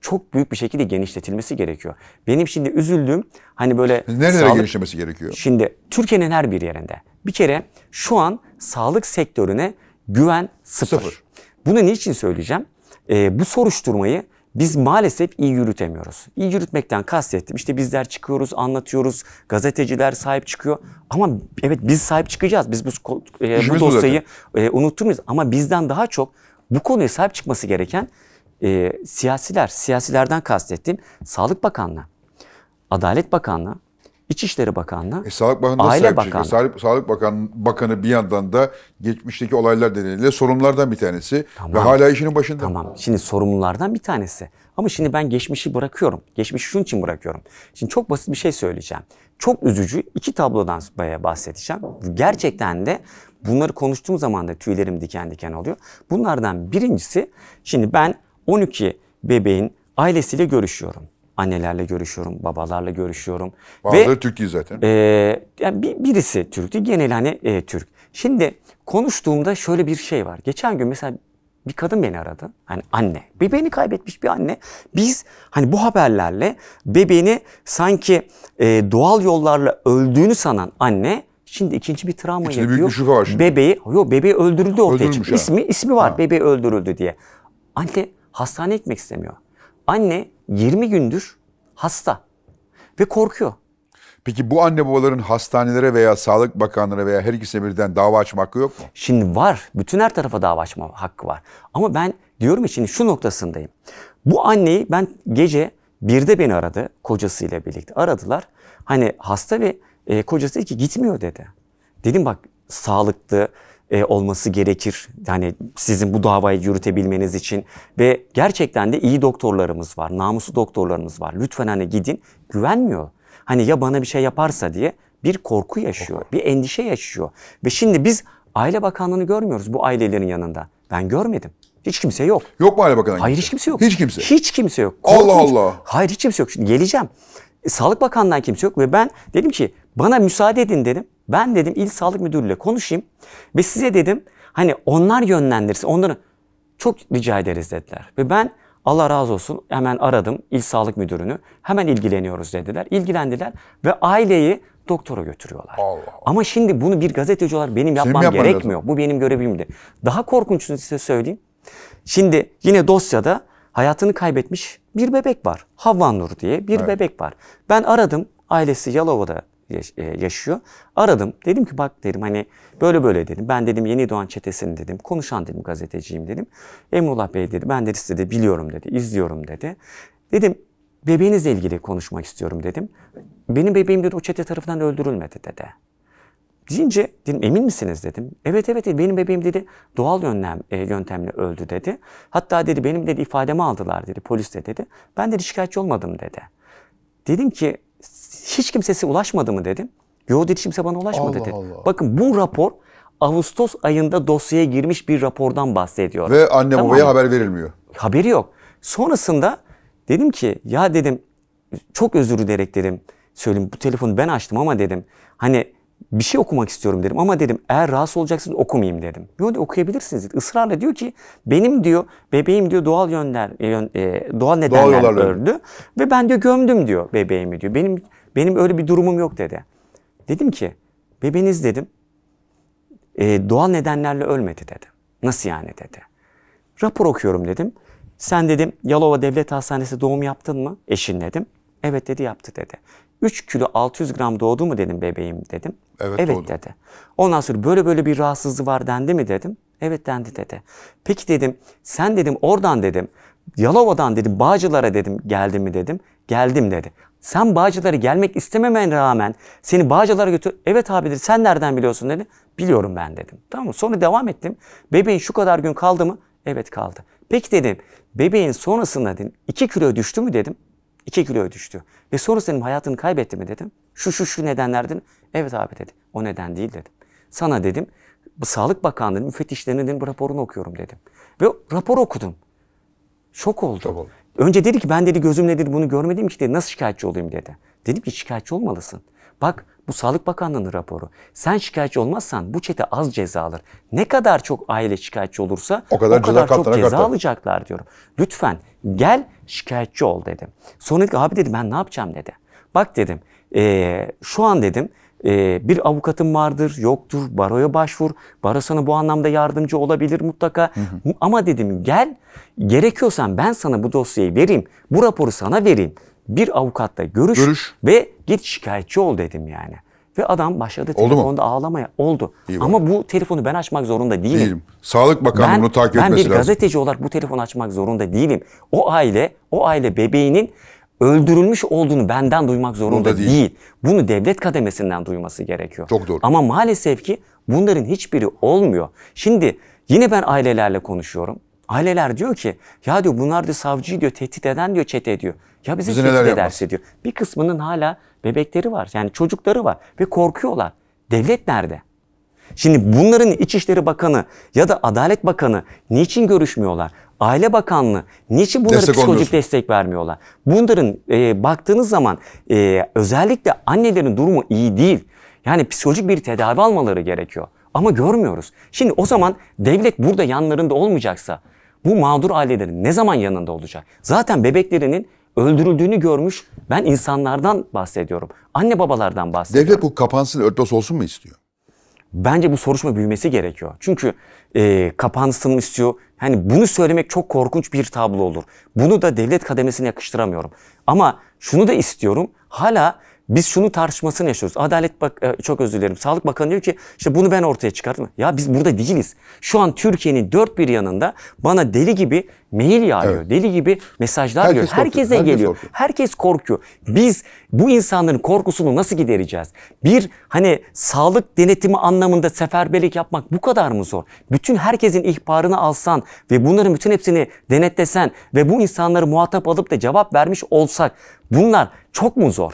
çok büyük bir şekilde genişletilmesi gerekiyor. Benim şimdi üzüldüğüm hani böyle nerelere sağlık, genişlemesi gerekiyor? Şimdi Türkiye'nin her bir yerinde. Bir kere şu an sağlık sektörüne güven sıfır. sıfır. Bunu niçin söyleyeceğim? E, bu soruşturmayı biz maalesef iyi yürütemiyoruz. İyi yürütmekten kastettim. İşte bizler çıkıyoruz, anlatıyoruz, gazeteciler sahip çıkıyor. Ama evet biz sahip çıkacağız. Biz bu, e, bu dosyayı e, unutturmayız. Ama bizden daha çok bu konuya sahip çıkması gereken e, siyasiler, siyasilerden kastettim. Sağlık Bakanlığı, Adalet Bakanlığı, İçişleri Bakanlığı, e, Sağlık Bakanlığı Aile Bakanlığı. Sağlık, Sağlık Bakan, Bakanı bir yandan da geçmişteki olaylar nedeniyle sorumlulardan bir tanesi tamam. ve hala işinin başında. Tamam. Şimdi sorumlulardan bir tanesi. Ama şimdi ben geçmişi bırakıyorum. Geçmişi şunun için bırakıyorum. Şimdi çok basit bir şey söyleyeceğim. Çok üzücü iki tablodan bahsedeceğim. Gerçekten de bunları konuştuğum zaman da tüylerim diken diken oluyor. Bunlardan birincisi şimdi ben 12 bebeğin ailesiyle görüşüyorum annelerle görüşüyorum, babalarla görüşüyorum. Bazıları Ve, Türk değil zaten. E, yani bir, birisi Türk değil, genel hani e, Türk. Şimdi konuştuğumda şöyle bir şey var. Geçen gün mesela bir kadın beni aradı. Hani anne. Bebeğini kaybetmiş bir anne. Biz hani bu haberlerle bebeğini sanki e, doğal yollarla öldüğünü sanan anne şimdi ikinci bir travma İçinde yapıyor. Büyük bir var şimdi. Bebeği, yok bebeği öldürüldü ortaya çıktı. İsmi, ismi var ha. bebeği öldürüldü diye. Anne hastane gitmek istemiyor. Anne 20 gündür hasta ve korkuyor. Peki bu anne babaların hastanelere veya Sağlık Bakanlığı'na veya her ikisine birden dava açma hakkı yok mu? Şimdi var. Bütün her tarafa dava açma hakkı var. Ama ben diyorum şimdi şu noktasındayım. Bu anneyi ben gece birde beni aradı kocasıyla birlikte aradılar. Hani hasta ve e, kocası dedi ki gitmiyor dedi. Dedim bak sağlıklı, e, olması gerekir. Yani sizin bu davayı yürütebilmeniz için ve gerçekten de iyi doktorlarımız var, namusu doktorlarımız var. Lütfen hani gidin güvenmiyor. Hani ya bana bir şey yaparsa diye bir korku yaşıyor, bir endişe yaşıyor. Ve şimdi biz Aile Bakanlığı'nı görmüyoruz bu ailelerin yanında. Ben görmedim. Hiç kimse yok. Yok mu Aile Bakanlığı? Hayır hiç kimse yok. Hiç kimse. Hiç kimse yok. Korkunç. Allah Allah. Hayır hiç kimse yok. Şimdi geleceğim. E, Sağlık Bakanlığı'ndan kimse yok ve ben dedim ki bana müsaade edin dedim. Ben dedim il sağlık müdürüyle konuşayım ve size dedim hani onlar yönlendirsin onları çok rica ederiz dediler. Ve ben Allah razı olsun hemen aradım il sağlık müdürünü. Hemen ilgileniyoruz dediler. İlgilendiler ve aileyi doktora götürüyorlar. Allah Allah. Ama şimdi bunu bir gazeteci olarak benim yapmam gerekmiyor. Bu benim görevimdi. Daha korkunçunu size söyleyeyim. Şimdi yine dosyada hayatını kaybetmiş bir bebek var. Havvanur diye bir evet. bebek var. Ben aradım ailesi Yalova'da e, yaşıyor. Aradım. Dedim ki bak dedim hani böyle böyle dedim. Ben dedim Yeni Doğan Çetesi'ni dedim. Konuşan dedim gazeteciyim dedim. Emrullah Bey dedi ben dedi sizi biliyorum dedi. izliyorum dedi. Dedim bebeğinizle ilgili konuşmak istiyorum dedim. Benim bebeğim dedi o çete tarafından öldürülmedi dedi. Deyince dedim emin misiniz dedim. Evet evet dedi, benim bebeğim dedi doğal yöntem, e, yöntemle öldü dedi. Hatta dedi benim dedi ifademi aldılar dedi polis de dedi. Ben dedi şikayetçi olmadım dedi. Dedim ki hiç kimsesi ulaşmadı mı dedim. Yo dedi kimse bana ulaşmadı Allah dedi. Allah. Bakın bu rapor Ağustos ayında dosyaya girmiş bir rapordan bahsediyor. Ve anne tamam. babaya haber verilmiyor. Haberi yok. Sonrasında dedim ki ya dedim çok özür dileyerek dedim söyleyeyim bu telefonu ben açtım ama dedim hani bir şey okumak istiyorum dedim ama dedim eğer rahatsız olacaksınız okumayayım dedim. Yok okuyabilirsiniz dedi. Israrla diyor ki benim diyor bebeğim diyor doğal yönler e, e doğal nedenler doğal öldü ve ben diyor gömdüm diyor bebeğimi diyor. Benim benim öyle bir durumum yok dedi. Dedim ki bebeğiniz dedim e, doğal nedenlerle ölmedi dedi. Nasıl yani dedi. Rapor okuyorum dedim. Sen dedim Yalova Devlet Hastanesi doğum yaptın mı? Eşin dedim. Evet dedi yaptı dedi. 3 kilo 600 gram doğdu mu dedim bebeğim dedim. Evet, evet doğdu. dedi. Ondan sonra böyle böyle bir rahatsızlığı var dendi mi dedim. Evet dendi dedi. Peki dedim sen dedim oradan dedim Yalova'dan dedim Bağcılar'a dedim geldim mi dedim. Geldim dedi. Sen Bağcılar'a gelmek istememen rağmen seni Bağcılar'a götür. Evet abidir sen nereden biliyorsun dedi. Biliyorum ben dedim. Tamam mı? Sonra devam ettim. Bebeğin şu kadar gün kaldı mı? Evet kaldı. Peki dedim bebeğin sonrasında dedim 2 kilo düştü mü dedim. 2 kilo düştü. Ve sonra senin hayatını kaybetti mi dedim. Şu şu şu nedenlerden. Evet abi dedi. O neden değil dedim. Sana dedim Sağlık Bakanlığı müfettişlerinin raporunu okuyorum dedim. Ve rapor okudum. Şok oldum. Şok oldum. Önce dedi ki ben dedi gözümle dedi bunu görmedim ki dedi nasıl şikayetçi olayım dedi. Dedim ki şikayetçi olmalısın. Bak bu Sağlık Bakanlığı'nın raporu. Sen şikayetçi olmazsan bu çete az ceza alır. Ne kadar çok aile şikayetçi olursa o kadar, o kadar çok ceza katlar. alacaklar diyorum. Lütfen gel şikayetçi ol dedim. Sonra dedi ki abi dedi ben ne yapacağım dedi. Bak dedim ee, şu an dedim e, bir avukatın vardır, yoktur, baroya başvur. Baro sana bu anlamda yardımcı olabilir mutlaka. Hı hı. Ama dedim gel gerekiyorsan ben sana bu dosyayı vereyim, bu raporu sana vereyim. Bir avukatla görüş, görüş. ve git şikayetçi ol dedim yani. Ve adam başladı oldu telefonda mu? ağlamaya. Oldu. İyi Ama bu telefonu ben açmak zorunda değilim. değilim. Sağlık Bakanı bunu takip ben etmesi lazım. Ben bir gazeteci olarak bu telefonu açmak zorunda değilim. O aile, o aile bebeğinin öldürülmüş olduğunu benden duymak zorunda değil. değil. Bunu devlet kademesinden duyması gerekiyor. Çok doğru. Ama maalesef ki bunların hiçbiri olmuyor. Şimdi yine ben ailelerle konuşuyorum. Aileler diyor ki ya diyor bunlar diyor savcıyı diyor tehdit eden diyor çete diyor. Ya bizi, bizi tehdit ederse diyor. Bir kısmının hala bebekleri var yani çocukları var ve korkuyorlar. Devlet nerede? Şimdi bunların İçişleri Bakanı ya da Adalet Bakanı niçin görüşmüyorlar? Aile Bakanlığı niçin bunlara destek psikolojik destek vermiyorlar? Bunların e, baktığınız zaman e, özellikle annelerin durumu iyi değil. Yani psikolojik bir tedavi almaları gerekiyor. Ama görmüyoruz. Şimdi o zaman devlet burada yanlarında olmayacaksa bu mağdur ailelerin ne zaman yanında olacak? Zaten bebeklerinin öldürüldüğünü görmüş ben insanlardan bahsediyorum. Anne babalardan bahsediyorum. Devlet bu kapansın örtbas olsun mu istiyor? Bence bu soruşma büyümesi gerekiyor. Çünkü e, kapansın istiyor. Hani bunu söylemek çok korkunç bir tablo olur. Bunu da devlet kademesine yakıştıramıyorum. Ama şunu da istiyorum. Hala biz şunu tartışmasını yaşıyoruz. Adalet bak e, çok özür dilerim. Sağlık Bakanı diyor ki işte bunu ben ortaya çıkardım. Ya biz burada değiliz. Şu an Türkiye'nin dört bir yanında bana deli gibi mail yağıyor. Evet. Deli gibi mesajlar herkes geliyor. Herkese herkes geliyor. Korkuyor. Herkes korkuyor. Biz bu insanların korkusunu nasıl gidereceğiz? Bir hani sağlık denetimi anlamında seferberlik yapmak bu kadar mı zor? Bütün herkesin ihbarını alsan ve bunların bütün hepsini denetlesen ve bu insanları muhatap alıp da cevap vermiş olsak bunlar çok mu zor?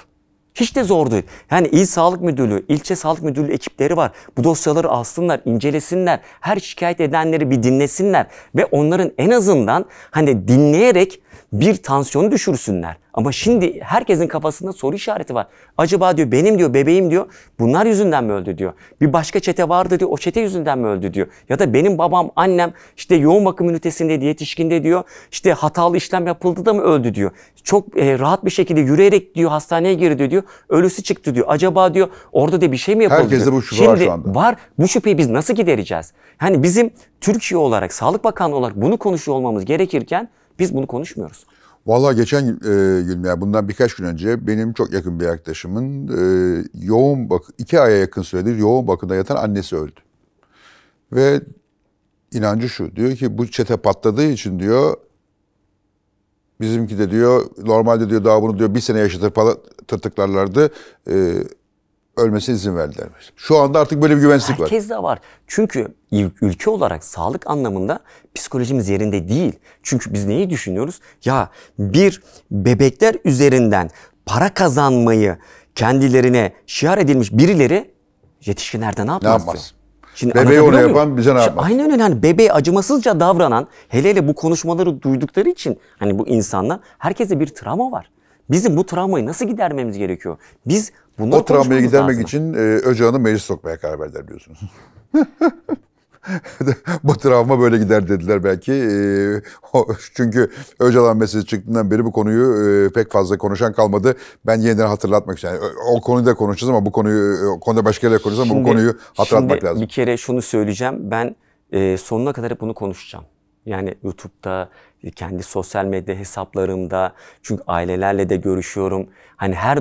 Hiç de zor değil. Yani il sağlık müdürlüğü, ilçe sağlık müdürlüğü ekipleri var. Bu dosyaları alsınlar, incelesinler. Her şikayet edenleri bir dinlesinler ve onların en azından hani dinleyerek bir tansiyonu düşürsünler. Ama şimdi herkesin kafasında soru işareti var. Acaba diyor benim diyor bebeğim diyor bunlar yüzünden mi öldü diyor. Bir başka çete vardı diyor o çete yüzünden mi öldü diyor. Ya da benim babam annem işte yoğun bakım ünitesindeydi yetişkinde diyor. işte hatalı işlem yapıldı da mı öldü diyor. Çok e, rahat bir şekilde yürüyerek diyor hastaneye girdi diyor. Ölüsü çıktı diyor. Acaba diyor orada da bir şey mi yapıldı Herkeste diyor. bu şüphe var şu anda. Var bu şüpheyi biz nasıl gidereceğiz? Hani bizim Türkiye olarak Sağlık Bakanlığı olarak bunu konuşuyor olmamız gerekirken biz bunu konuşmuyoruz. Valla geçen e, gün yani bundan birkaç gün önce benim çok yakın bir arkadaşımın e, yoğun bak iki aya yakın süredir yoğun bakımda yatan annesi öldü. Ve inancı şu diyor ki bu çete patladığı için diyor bizimki de diyor normalde diyor daha bunu diyor bir sene yaşatır tırtıklarlardı. E, ölmesine izin verdiler. Şu anda artık böyle bir güvensizlik var. Herkes de var. Çünkü ülke olarak sağlık anlamında psikolojimiz yerinde değil. Çünkü biz neyi düşünüyoruz? Ya bir bebekler üzerinden para kazanmayı kendilerine şiar edilmiş birileri yetişkinlerde ne yapmaz? Ne yapmaz? Şimdi bebeği onu yapan bize ne yapmaz? İşte aynen öyle. Hani bebeğe acımasızca davranan hele hele bu konuşmaları duydukları için hani bu insanla herkese bir travma var. Bizim bu travmayı nasıl gidermemiz gerekiyor? Biz bunları O travmayı gidermek lazım. için e, Öcalan'ı meclis sokmaya karar verdiler diyorsunuz. bu travma böyle gider dediler belki. E, çünkü Öcalan meselesi çıktığından beri bu konuyu e, pek fazla konuşan kalmadı. Ben yeniden hatırlatmak için. Yani, o konuyu da konuşacağız ama bu konuyu e, o konuda başkalarıyla konuşacağız ama şimdi, bu konuyu hatırlatmak şimdi lazım. Bir kere şunu söyleyeceğim. Ben e, sonuna kadar hep bunu konuşacağım. Yani YouTube'da, kendi sosyal medya hesaplarımda. Çünkü ailelerle de görüşüyorum. Hani her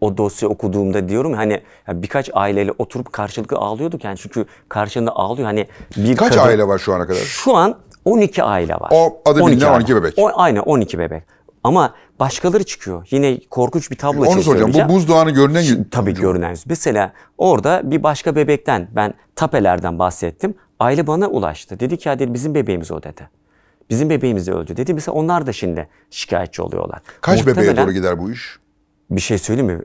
o dosya okuduğumda diyorum hani birkaç aileyle oturup karşılıklı ağlıyorduk yani çünkü karşında ağlıyor hani bir Kaç kadın, aile var şu ana kadar? Şu an 12 aile var. O adı 12 bilinen 12 bebek. O, aynen 12 bebek. Ama başkaları çıkıyor. Yine korkunç bir tablo çıkıyor. Onu soracağım. Önce. Bu buzdağını görünen... Şimdi, tabii görünen. Mesela orada bir başka bebekten ben tapelerden bahsettim. Aile bana ulaştı. Dedi ki Adil bizim bebeğimiz o dedi. Bizim bebeğimiz de öldü dedi. Mesela onlar da şimdi şikayetçi oluyorlar. Kaç Muhtemelen, bebeğe doğru gider bu iş? Bir şey söyleyeyim mi?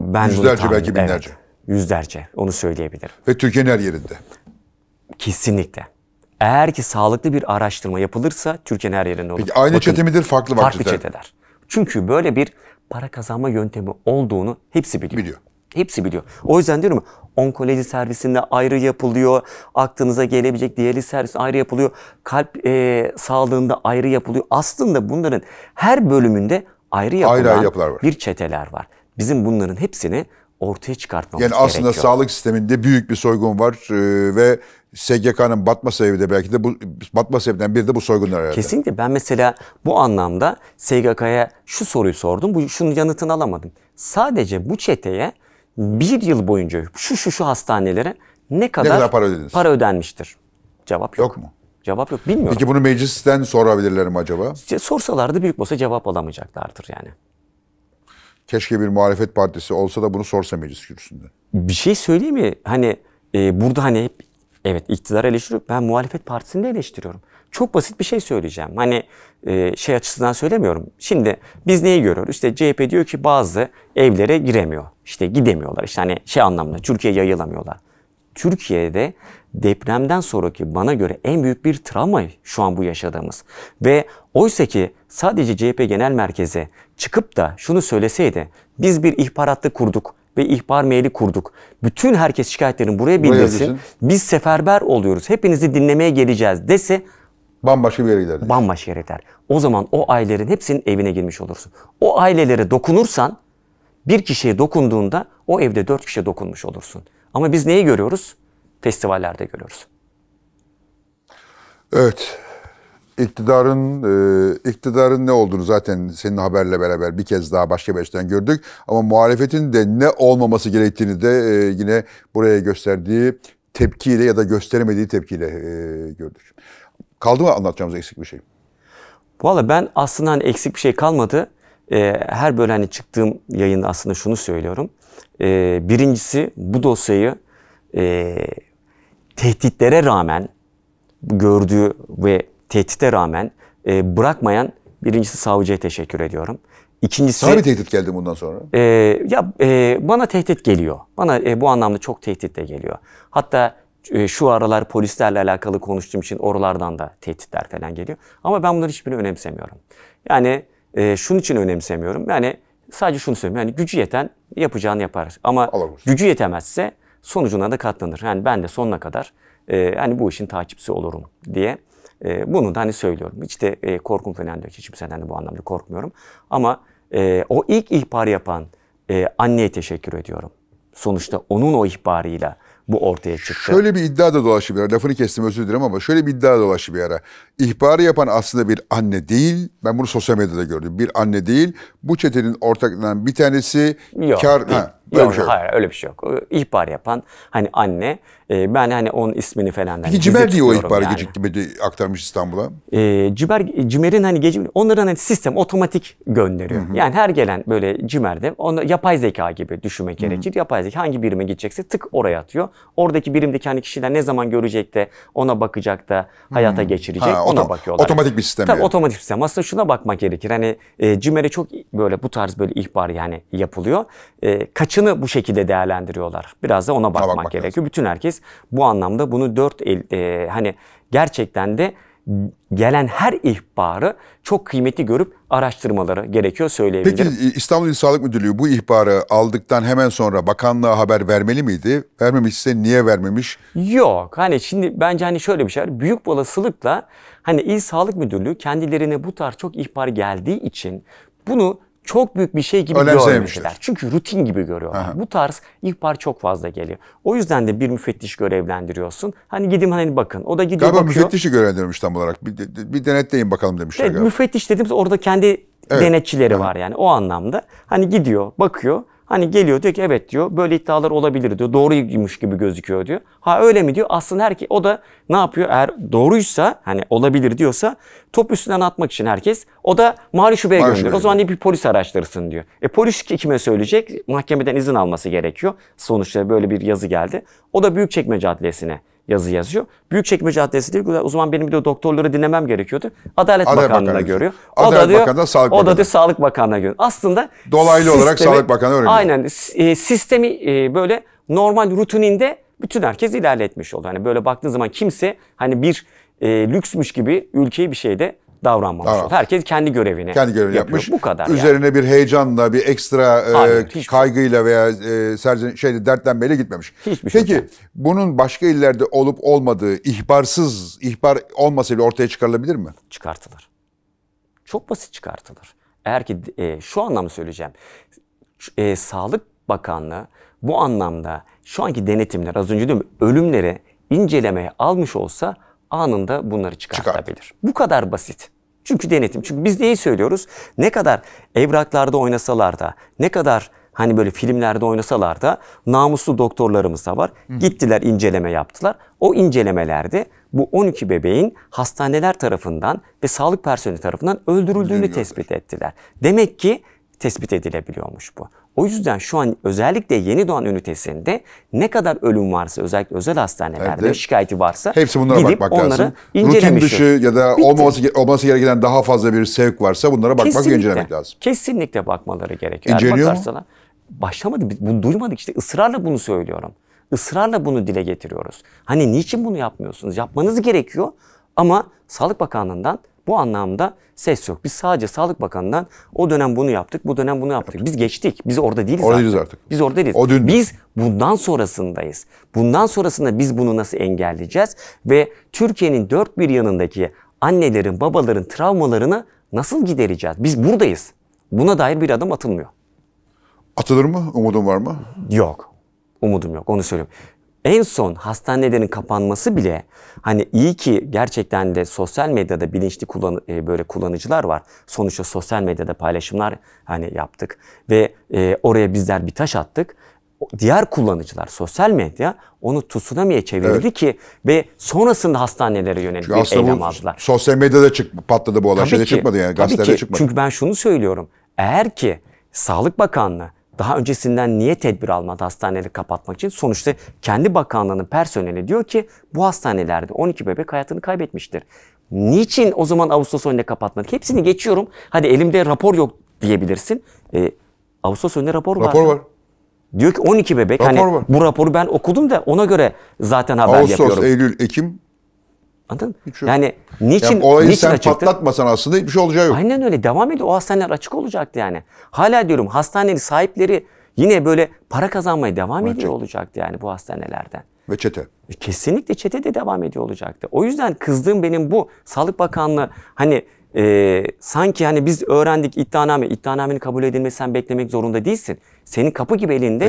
Ben yüzlerce tahmin, belki binlerce. Evet, yüzlerce onu söyleyebilirim. Ve Türkiye'nin her yerinde. Kesinlikle. Eğer ki sağlıklı bir araştırma yapılırsa Türkiye'nin her yerinde olur. Peki aynı Bakın, çete midir farklı var Farklı çeteler. Çünkü böyle bir para kazanma yöntemi olduğunu hepsi biliyor. Biliyor. Hepsi biliyor. O yüzden diyorum onkoloji servisinde ayrı yapılıyor. Aklınıza gelebilecek diyaliz servisi ayrı yapılıyor. Kalp e, sağlığında ayrı yapılıyor. Aslında bunların her bölümünde ayrı yapılan ayrı, yapılar var. bir çeteler var. Bizim bunların hepsini ortaya çıkartmamız gerekiyor. Yani aslında gerekiyor. sağlık sisteminde büyük bir soygun var ee, ve SGK'nın batma sebebi de belki de bu batma sebebinden biri de bu soygunlar herhalde. Kesinlikle ben mesela bu anlamda SGK'ya şu soruyu sordum. Bu şunun yanıtını alamadım. Sadece bu çeteye bir yıl boyunca şu şu şu hastanelere ne kadar, ne kadar para, ödediniz? para ödenmiştir? Cevap yok. Yok mu? Cevap yok. Bilmiyorum. Peki bunu meclisten sorabilirler mi acaba? Sorsalardı büyük masa cevap alamayacaklardır yani. Keşke bir muhalefet partisi olsa da bunu sorsa meclis kürsüsünde. Bir şey söyleyeyim mi? Hani e, burada hani hep evet iktidar eleştiriyor. Ben muhalefet partisini de eleştiriyorum. Çok basit bir şey söyleyeceğim. Hani e, şey açısından söylemiyorum. Şimdi biz neyi görüyoruz? İşte CHP diyor ki bazı evlere giremiyor. İşte gidemiyorlar. İşte hani şey anlamda Türkiye yayılamıyorlar. Türkiye'de depremden sonraki bana göre en büyük bir travma şu an bu yaşadığımız. Ve oysa ki sadece CHP Genel Merkezi çıkıp da şunu söyleseydi. Biz bir ihbar hattı kurduk ve ihbar maili kurduk. Bütün herkes şikayetlerini buraya bildirsin. Biz seferber oluyoruz. Hepinizi dinlemeye geleceğiz dese Bambaşka bir yere gider. Bambaşka yere gider. O zaman o ailelerin hepsinin evine girmiş olursun. O ailelere dokunursan bir kişiye dokunduğunda o evde dört kişiye dokunmuş olursun. Ama biz neyi görüyoruz? Festivallerde görüyoruz. Evet. İktidarın e, iktidarın ne olduğunu zaten senin haberle beraber bir kez daha başka bir açıdan gördük. Ama muhalefetin de ne olmaması gerektiğini de e, yine buraya gösterdiği tepkiyle ya da gösteremediği tepkiyle e, gördük. Kaldı mı anlatacağımız eksik bir şey? Valla ben aslında hani eksik bir şey kalmadı. Ee, her böyle hani çıktığım yayında aslında şunu söylüyorum. Ee, birincisi bu dosyayı e, tehditlere rağmen gördüğü ve tehdite rağmen e, bırakmayan birincisi savcıya teşekkür ediyorum. İkincisi... Sana bir tehdit geldi bundan sonra. E, ya e, Bana tehdit geliyor. Bana e, bu anlamda çok tehdit de geliyor. Hatta ee, şu aralar polislerle alakalı konuştuğum için oralardan da tehditler falan geliyor. Ama ben bunları hiçbirini önemsemiyorum. Yani e, şunun için önemsemiyorum. Yani sadece şunu söylüyorum. Yani gücü yeten yapacağını yapar. Ama Alamış. gücü yetemezse sonucuna da katlanır. Yani ben de sonuna kadar e, hani bu işin takipçisi olurum diye e, bunu da hani söylüyorum. Hiç de e, korkum falan yok. hiçbir senden de bu anlamda korkmuyorum. Ama e, o ilk ihbar yapan e, anneye teşekkür ediyorum. Sonuçta onun o ihbarıyla bu ortaya çıktı. Şöyle bir iddia da dolaşıyor. bir ara. Lafını kestim özür dilerim ama şöyle bir iddia dolaşıyor bir ara. İhbarı yapan aslında bir anne değil. Ben bunu sosyal medyada gördüm. Bir anne değil. Bu çetenin ortaklarından bir tanesi Yok, kar... Bir, Böyle yok, bir şey yok. Hayır öyle bir şey yok. İhbar yapan hani anne e, ben hani onun ismini falan. Peki hani, Cimer diye o ihbarı yani. geciktirmedi aktarmış İstanbul'a. E, Cimer, Cimer'in hani gecim, onların hani sistem otomatik gönderiyor. Hı hı. Yani her gelen böyle Cimer'de onu yapay zeka gibi düşünmek hı hı. gerekir. Yapay zeka hangi birime gidecekse tık oraya atıyor. Oradaki birimdeki hani kişiler ne zaman görecek de ona bakacak da hayata hı. geçirecek ha, ona bakıyorlar. Otomatik bir sistem. Tabii yani. otomatik sistem. Aslında şuna bakmak gerekir. Hani e, Cimer'e çok böyle bu tarz böyle ihbar yani yapılıyor. E, kaçı maçını bu şekilde değerlendiriyorlar. Biraz da ona bakmak, bakmak gerekiyor. Lazım. Bütün herkes bu anlamda bunu dört el e, hani gerçekten de gelen her ihbarı çok kıymeti görüp araştırmaları gerekiyor söyleyebilirim. Peki İstanbul İl Sağlık Müdürlüğü bu ihbarı aldıktan hemen sonra bakanlığa haber vermeli miydi? Vermemişse niye vermemiş? Yok hani şimdi bence hani şöyle bir şey var. Büyük olasılıkla hani İl Sağlık Müdürlüğü kendilerine bu tarz çok ihbar geldiği için bunu çok büyük bir şey gibi görmüşler. Çünkü rutin gibi görüyorlar. Aha. Bu tarz ihbar çok fazla geliyor. O yüzden de bir müfettiş görevlendiriyorsun. Hani gidin hani bakın. O da gidiyor galiba bakıyor. müfettişi görevlendirmiş tam olarak. Bir, bir denetleyin bakalım demişler evet, galiba. Müfettiş dediğimiz orada kendi evet. denetçileri Aha. var yani o anlamda. Hani gidiyor, bakıyor. Hani geliyor diyor ki evet diyor böyle iddialar olabilir diyor. Doğruymuş gibi gözüküyor diyor. Ha öyle mi diyor. Aslında her o da ne yapıyor? Eğer doğruysa hani olabilir diyorsa top üstünden atmak için herkes o da mali şubeye gönderiyor. O zaman diyor, bir polis araştırsın diyor. E polis kime söyleyecek? Mahkemeden izin alması gerekiyor. Sonuçta böyle bir yazı geldi. O da Büyükçekmece Adliyesi'ne yazı yazıyor. Büyükçekmece adresi değil. O zaman benim diyor doktorları dinlemem gerekiyordu. Adalet, Adalet Bakanlığı'na Bakanlığı. görüyor. O da diyor, Bakanı'na, Sağlık Bakanı. O da diyor Sağlık Bakanlığı'na görüyor. Aslında dolaylı sistemi, olarak Sağlık Bakanı öğreniyor. Aynen. sistemi böyle normal rutininde bütün herkes ilerletmiş oldu. Hani böyle baktığın zaman kimse hani bir e, lüksmüş gibi ülkeyi bir şeyde davranmamış Aa. Herkes kendi görevini, kendi görevini yapmış. Bu kadar. Üzerine yani. bir heyecanla, bir ekstra Hayır, e, şey. kaygıyla veya e, serzin şeyle bile gitmemiş. Hiçbir Peki şey bunun başka illerde olup olmadığı ihbarsız, ihbar olmasa bile ortaya çıkarılabilir mi? Çıkartılır. Çok basit çıkartılır. Eğer ki e, şu anlamda söyleyeceğim. E, Sağlık Bakanlığı bu anlamda şu anki denetimler az önce dedim ölümleri incelemeye almış olsa anında bunları çıkartabilir. Çıkart. Bu kadar basit. Çünkü denetim. Çünkü biz neyi söylüyoruz? Ne kadar evraklarda oynasalar da, ne kadar hani böyle filmlerde oynasalar da namuslu doktorlarımız da var. Hı. Gittiler inceleme yaptılar. O incelemelerde bu 12 bebeğin hastaneler tarafından ve sağlık personeli tarafından öldürüldüğünü tespit ettiler. Demek ki tespit edilebiliyormuş bu. O yüzden şu an özellikle yeni doğan ünitesinde ne kadar ölüm varsa özellikle özel hastanelerde evet. şikayeti varsa hepsi bunlara gidip bakmak onları lazım. Rutin dışı ya da Bitti. olması, olması gereken daha fazla bir sevk varsa bunlara bakmak kesinlikle, ve incelemek lazım. Kesinlikle bakmaları gerekiyor. İnceliyor mu? Başlamadı. Bunu duymadık işte ısrarla bunu söylüyorum. Israrla bunu dile getiriyoruz. Hani niçin bunu yapmıyorsunuz? Yapmanız gerekiyor ama Sağlık Bakanlığı'ndan bu anlamda ses yok. Biz sadece Sağlık Bakanı'ndan o dönem bunu yaptık, bu dönem bunu yaptık. Biz geçtik. Biz orada değiliz orada artık. artık. Biz orada değiliz. O Biz bundan sonrasındayız. Bundan sonrasında biz bunu nasıl engelleyeceğiz? Ve Türkiye'nin dört bir yanındaki annelerin, babaların travmalarını nasıl gidereceğiz? Biz buradayız. Buna dair bir adım atılmıyor. Atılır mı? Umudun var mı? Yok. Umudum yok. Onu söylüyorum. En son hastanelerin kapanması bile hani iyi ki gerçekten de sosyal medyada bilinçli kullan, e, böyle kullanıcılar var. Sonuçta sosyal medyada paylaşımlar hani yaptık ve e, oraya bizler bir taş attık diğer kullanıcılar, sosyal medya onu tsunami'ye çevirdi evet. ki ve sonrasında hastanelere yönelik bir eylem aldılar. Sosyal medyada çık, patladı bu olay. Şeyde çıkmadı yani gazetelerde çıkmadı. Çünkü ben şunu söylüyorum. Eğer ki Sağlık Bakanlığı daha öncesinden niye tedbir almadı hastaneleri kapatmak için? Sonuçta kendi bakanlığının personeli diyor ki bu hastanelerde 12 bebek hayatını kaybetmiştir. Niçin o zaman Ağustos ayında kapatmadık? Hepsini geçiyorum. Hadi elimde rapor yok diyebilirsin. Ee, Ağustos ayında rapor, rapor var. Rapor var. Diyor ki 12 bebek. Rapor hani var. bu raporu ben okudum da ona göre zaten haber Ağustos, yapıyorum. Ağustos, Eylül, Ekim Anladın mı? Hiç yok. Yani niçin, yani orayı niçin sen açıktı? patlatmasan aslında hiçbir şey olacağı yok. Aynen öyle. Devam ediyor. O hastaneler açık olacaktı yani. Hala diyorum hastanenin sahipleri yine böyle para kazanmaya devam Ama ediyor olacaktı yani bu hastanelerden. Ve çete. E, kesinlikle çete de devam ediyor olacaktı. O yüzden kızdığım benim bu. Sağlık Bakanlığı hani e, sanki hani biz öğrendik iddianame, iddianamenin kabul edilmesi sen beklemek zorunda değilsin. Senin kapı gibi elinde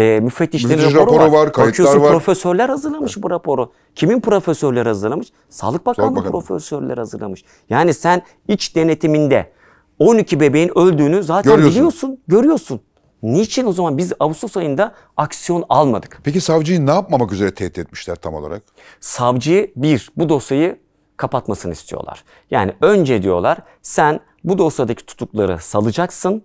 e e, müfettişlerin raporu, raporu var, var kayıtlar var. profesörler hazırlamış evet. bu raporu. Kimin profesörler hazırlamış? Sağlık Bakanlığı Sağlık profesörler hazırlamış. Yani sen iç denetiminde 12 bebeğin öldüğünü zaten görüyorsun. biliyorsun, görüyorsun. Niçin o zaman biz Ağustos ayında aksiyon almadık? Peki savcıyı ne yapmamak üzere tehdit etmişler tam olarak? Savcı bir, bu dosyayı kapatmasını istiyorlar. Yani önce diyorlar sen bu dosyadaki tutukları salacaksın.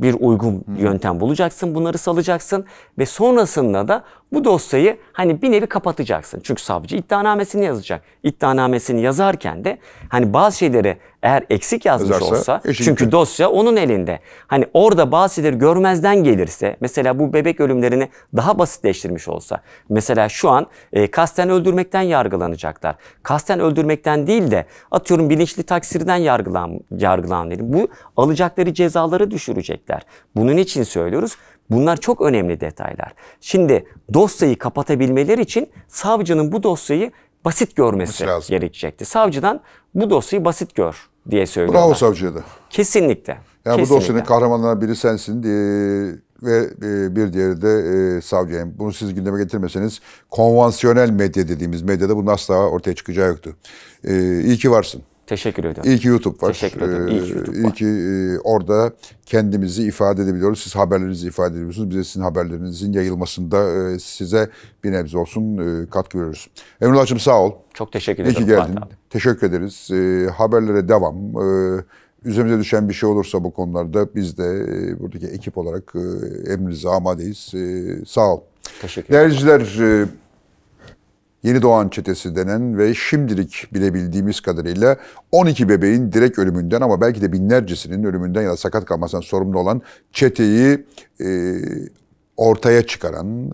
Bir uygun yöntem bulacaksın. Bunları salacaksın ve sonrasında da bu dosyayı hani bir nevi kapatacaksın. Çünkü savcı iddianamesini yazacak. İddianamesini yazarken de hani bazı şeyleri eğer eksik yazmış Yazarsa, olsa eşittir. çünkü dosya onun elinde. Hani orada bazıları görmezden gelirse mesela bu bebek ölümlerini daha basitleştirmiş olsa mesela şu an e, kasten öldürmekten yargılanacaklar. Kasten öldürmekten değil de atıyorum bilinçli taksirden yargılan yargılan dedim. Bu alacakları cezaları düşürecekler. Bunun için söylüyoruz. Bunlar çok önemli detaylar. Şimdi dosyayı kapatabilmeleri için savcının bu dosyayı basit görmesi gerekecekti. Savcıdan bu dosyayı basit gör diye söylüyorlar. Bravo savcıya da. Kesinlikle. Yani Kesinlikle. bu dosyanın kahramanlarından biri sensin diye ve e, bir diğeri de e, Bunu siz gündeme getirmeseniz konvansiyonel medya dediğimiz medyada bunun asla ortaya çıkacağı yoktu. E, iyi ki varsın. Teşekkür ediyorum. İyi ki YouTube var. Teşekkür ederim. İyi ki ee, YouTube var. İyi ki e, orada kendimizi ifade edebiliyoruz. Siz haberlerinizi ifade ediyorsunuz. Biz sizin haberlerinizin yayılmasında e, size bir nebze olsun e, katkı veriyoruz. Emrullah'cığım sağ ol. Çok teşekkür ederim. İyi ki geldin. Teşekkür ederiz. Haberlere devam. Üzerimize düşen bir şey olursa bu konularda biz de buradaki ekip olarak emrinize amadeyiz. Sağ ol. Teşekkür ederim. Değerli Yeni Doğan Çetesi denen ve şimdilik bilebildiğimiz kadarıyla 12 bebeğin direkt ölümünden ama belki de binlercesinin ölümünden ya da sakat kalmasından sorumlu olan çeteyi e, ortaya çıkaran, e,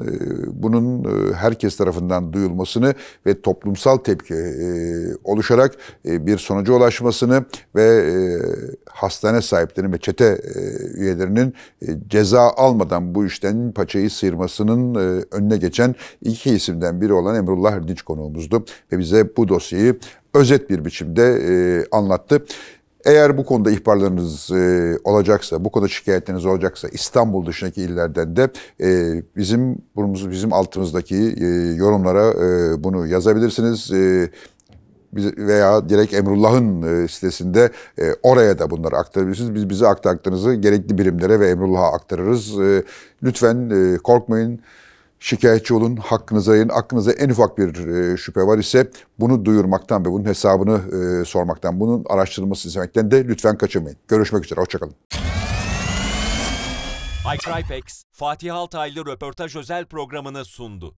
bunun e, herkes tarafından duyulmasını ve toplumsal tepki e, oluşarak bir sonuca ulaşmasını ve hastane sahiplerinin ve çete üyelerinin ceza almadan bu işten paçayı sıyırmasının önüne geçen iki isimden biri olan Emrullah Erdinç konuğumuzdu ve bize bu dosyayı özet bir biçimde anlattı. Eğer bu konuda ihbarlarınız e, olacaksa, bu konuda şikayetleriniz olacaksa İstanbul dışındaki illerden de e, bizim burumuzu bizim altımızdaki e, yorumlara e, bunu yazabilirsiniz. E, veya direkt Emrullah'ın e, sitesinde e, oraya da bunları aktarabilirsiniz. Biz bize aktardığınızı gerekli birimlere ve Emrullah'a aktarırız. E, lütfen korkmayın şikayetçi olun, hakkınızı arayın. Aklınıza en ufak bir e, şüphe var ise bunu duyurmaktan ve bunun hesabını e, sormaktan, bunun araştırılması istemekten de lütfen kaçınmayın. Görüşmek üzere, hoşçakalın. iTripex, Fatih Altaylı röportaj özel programını sundu.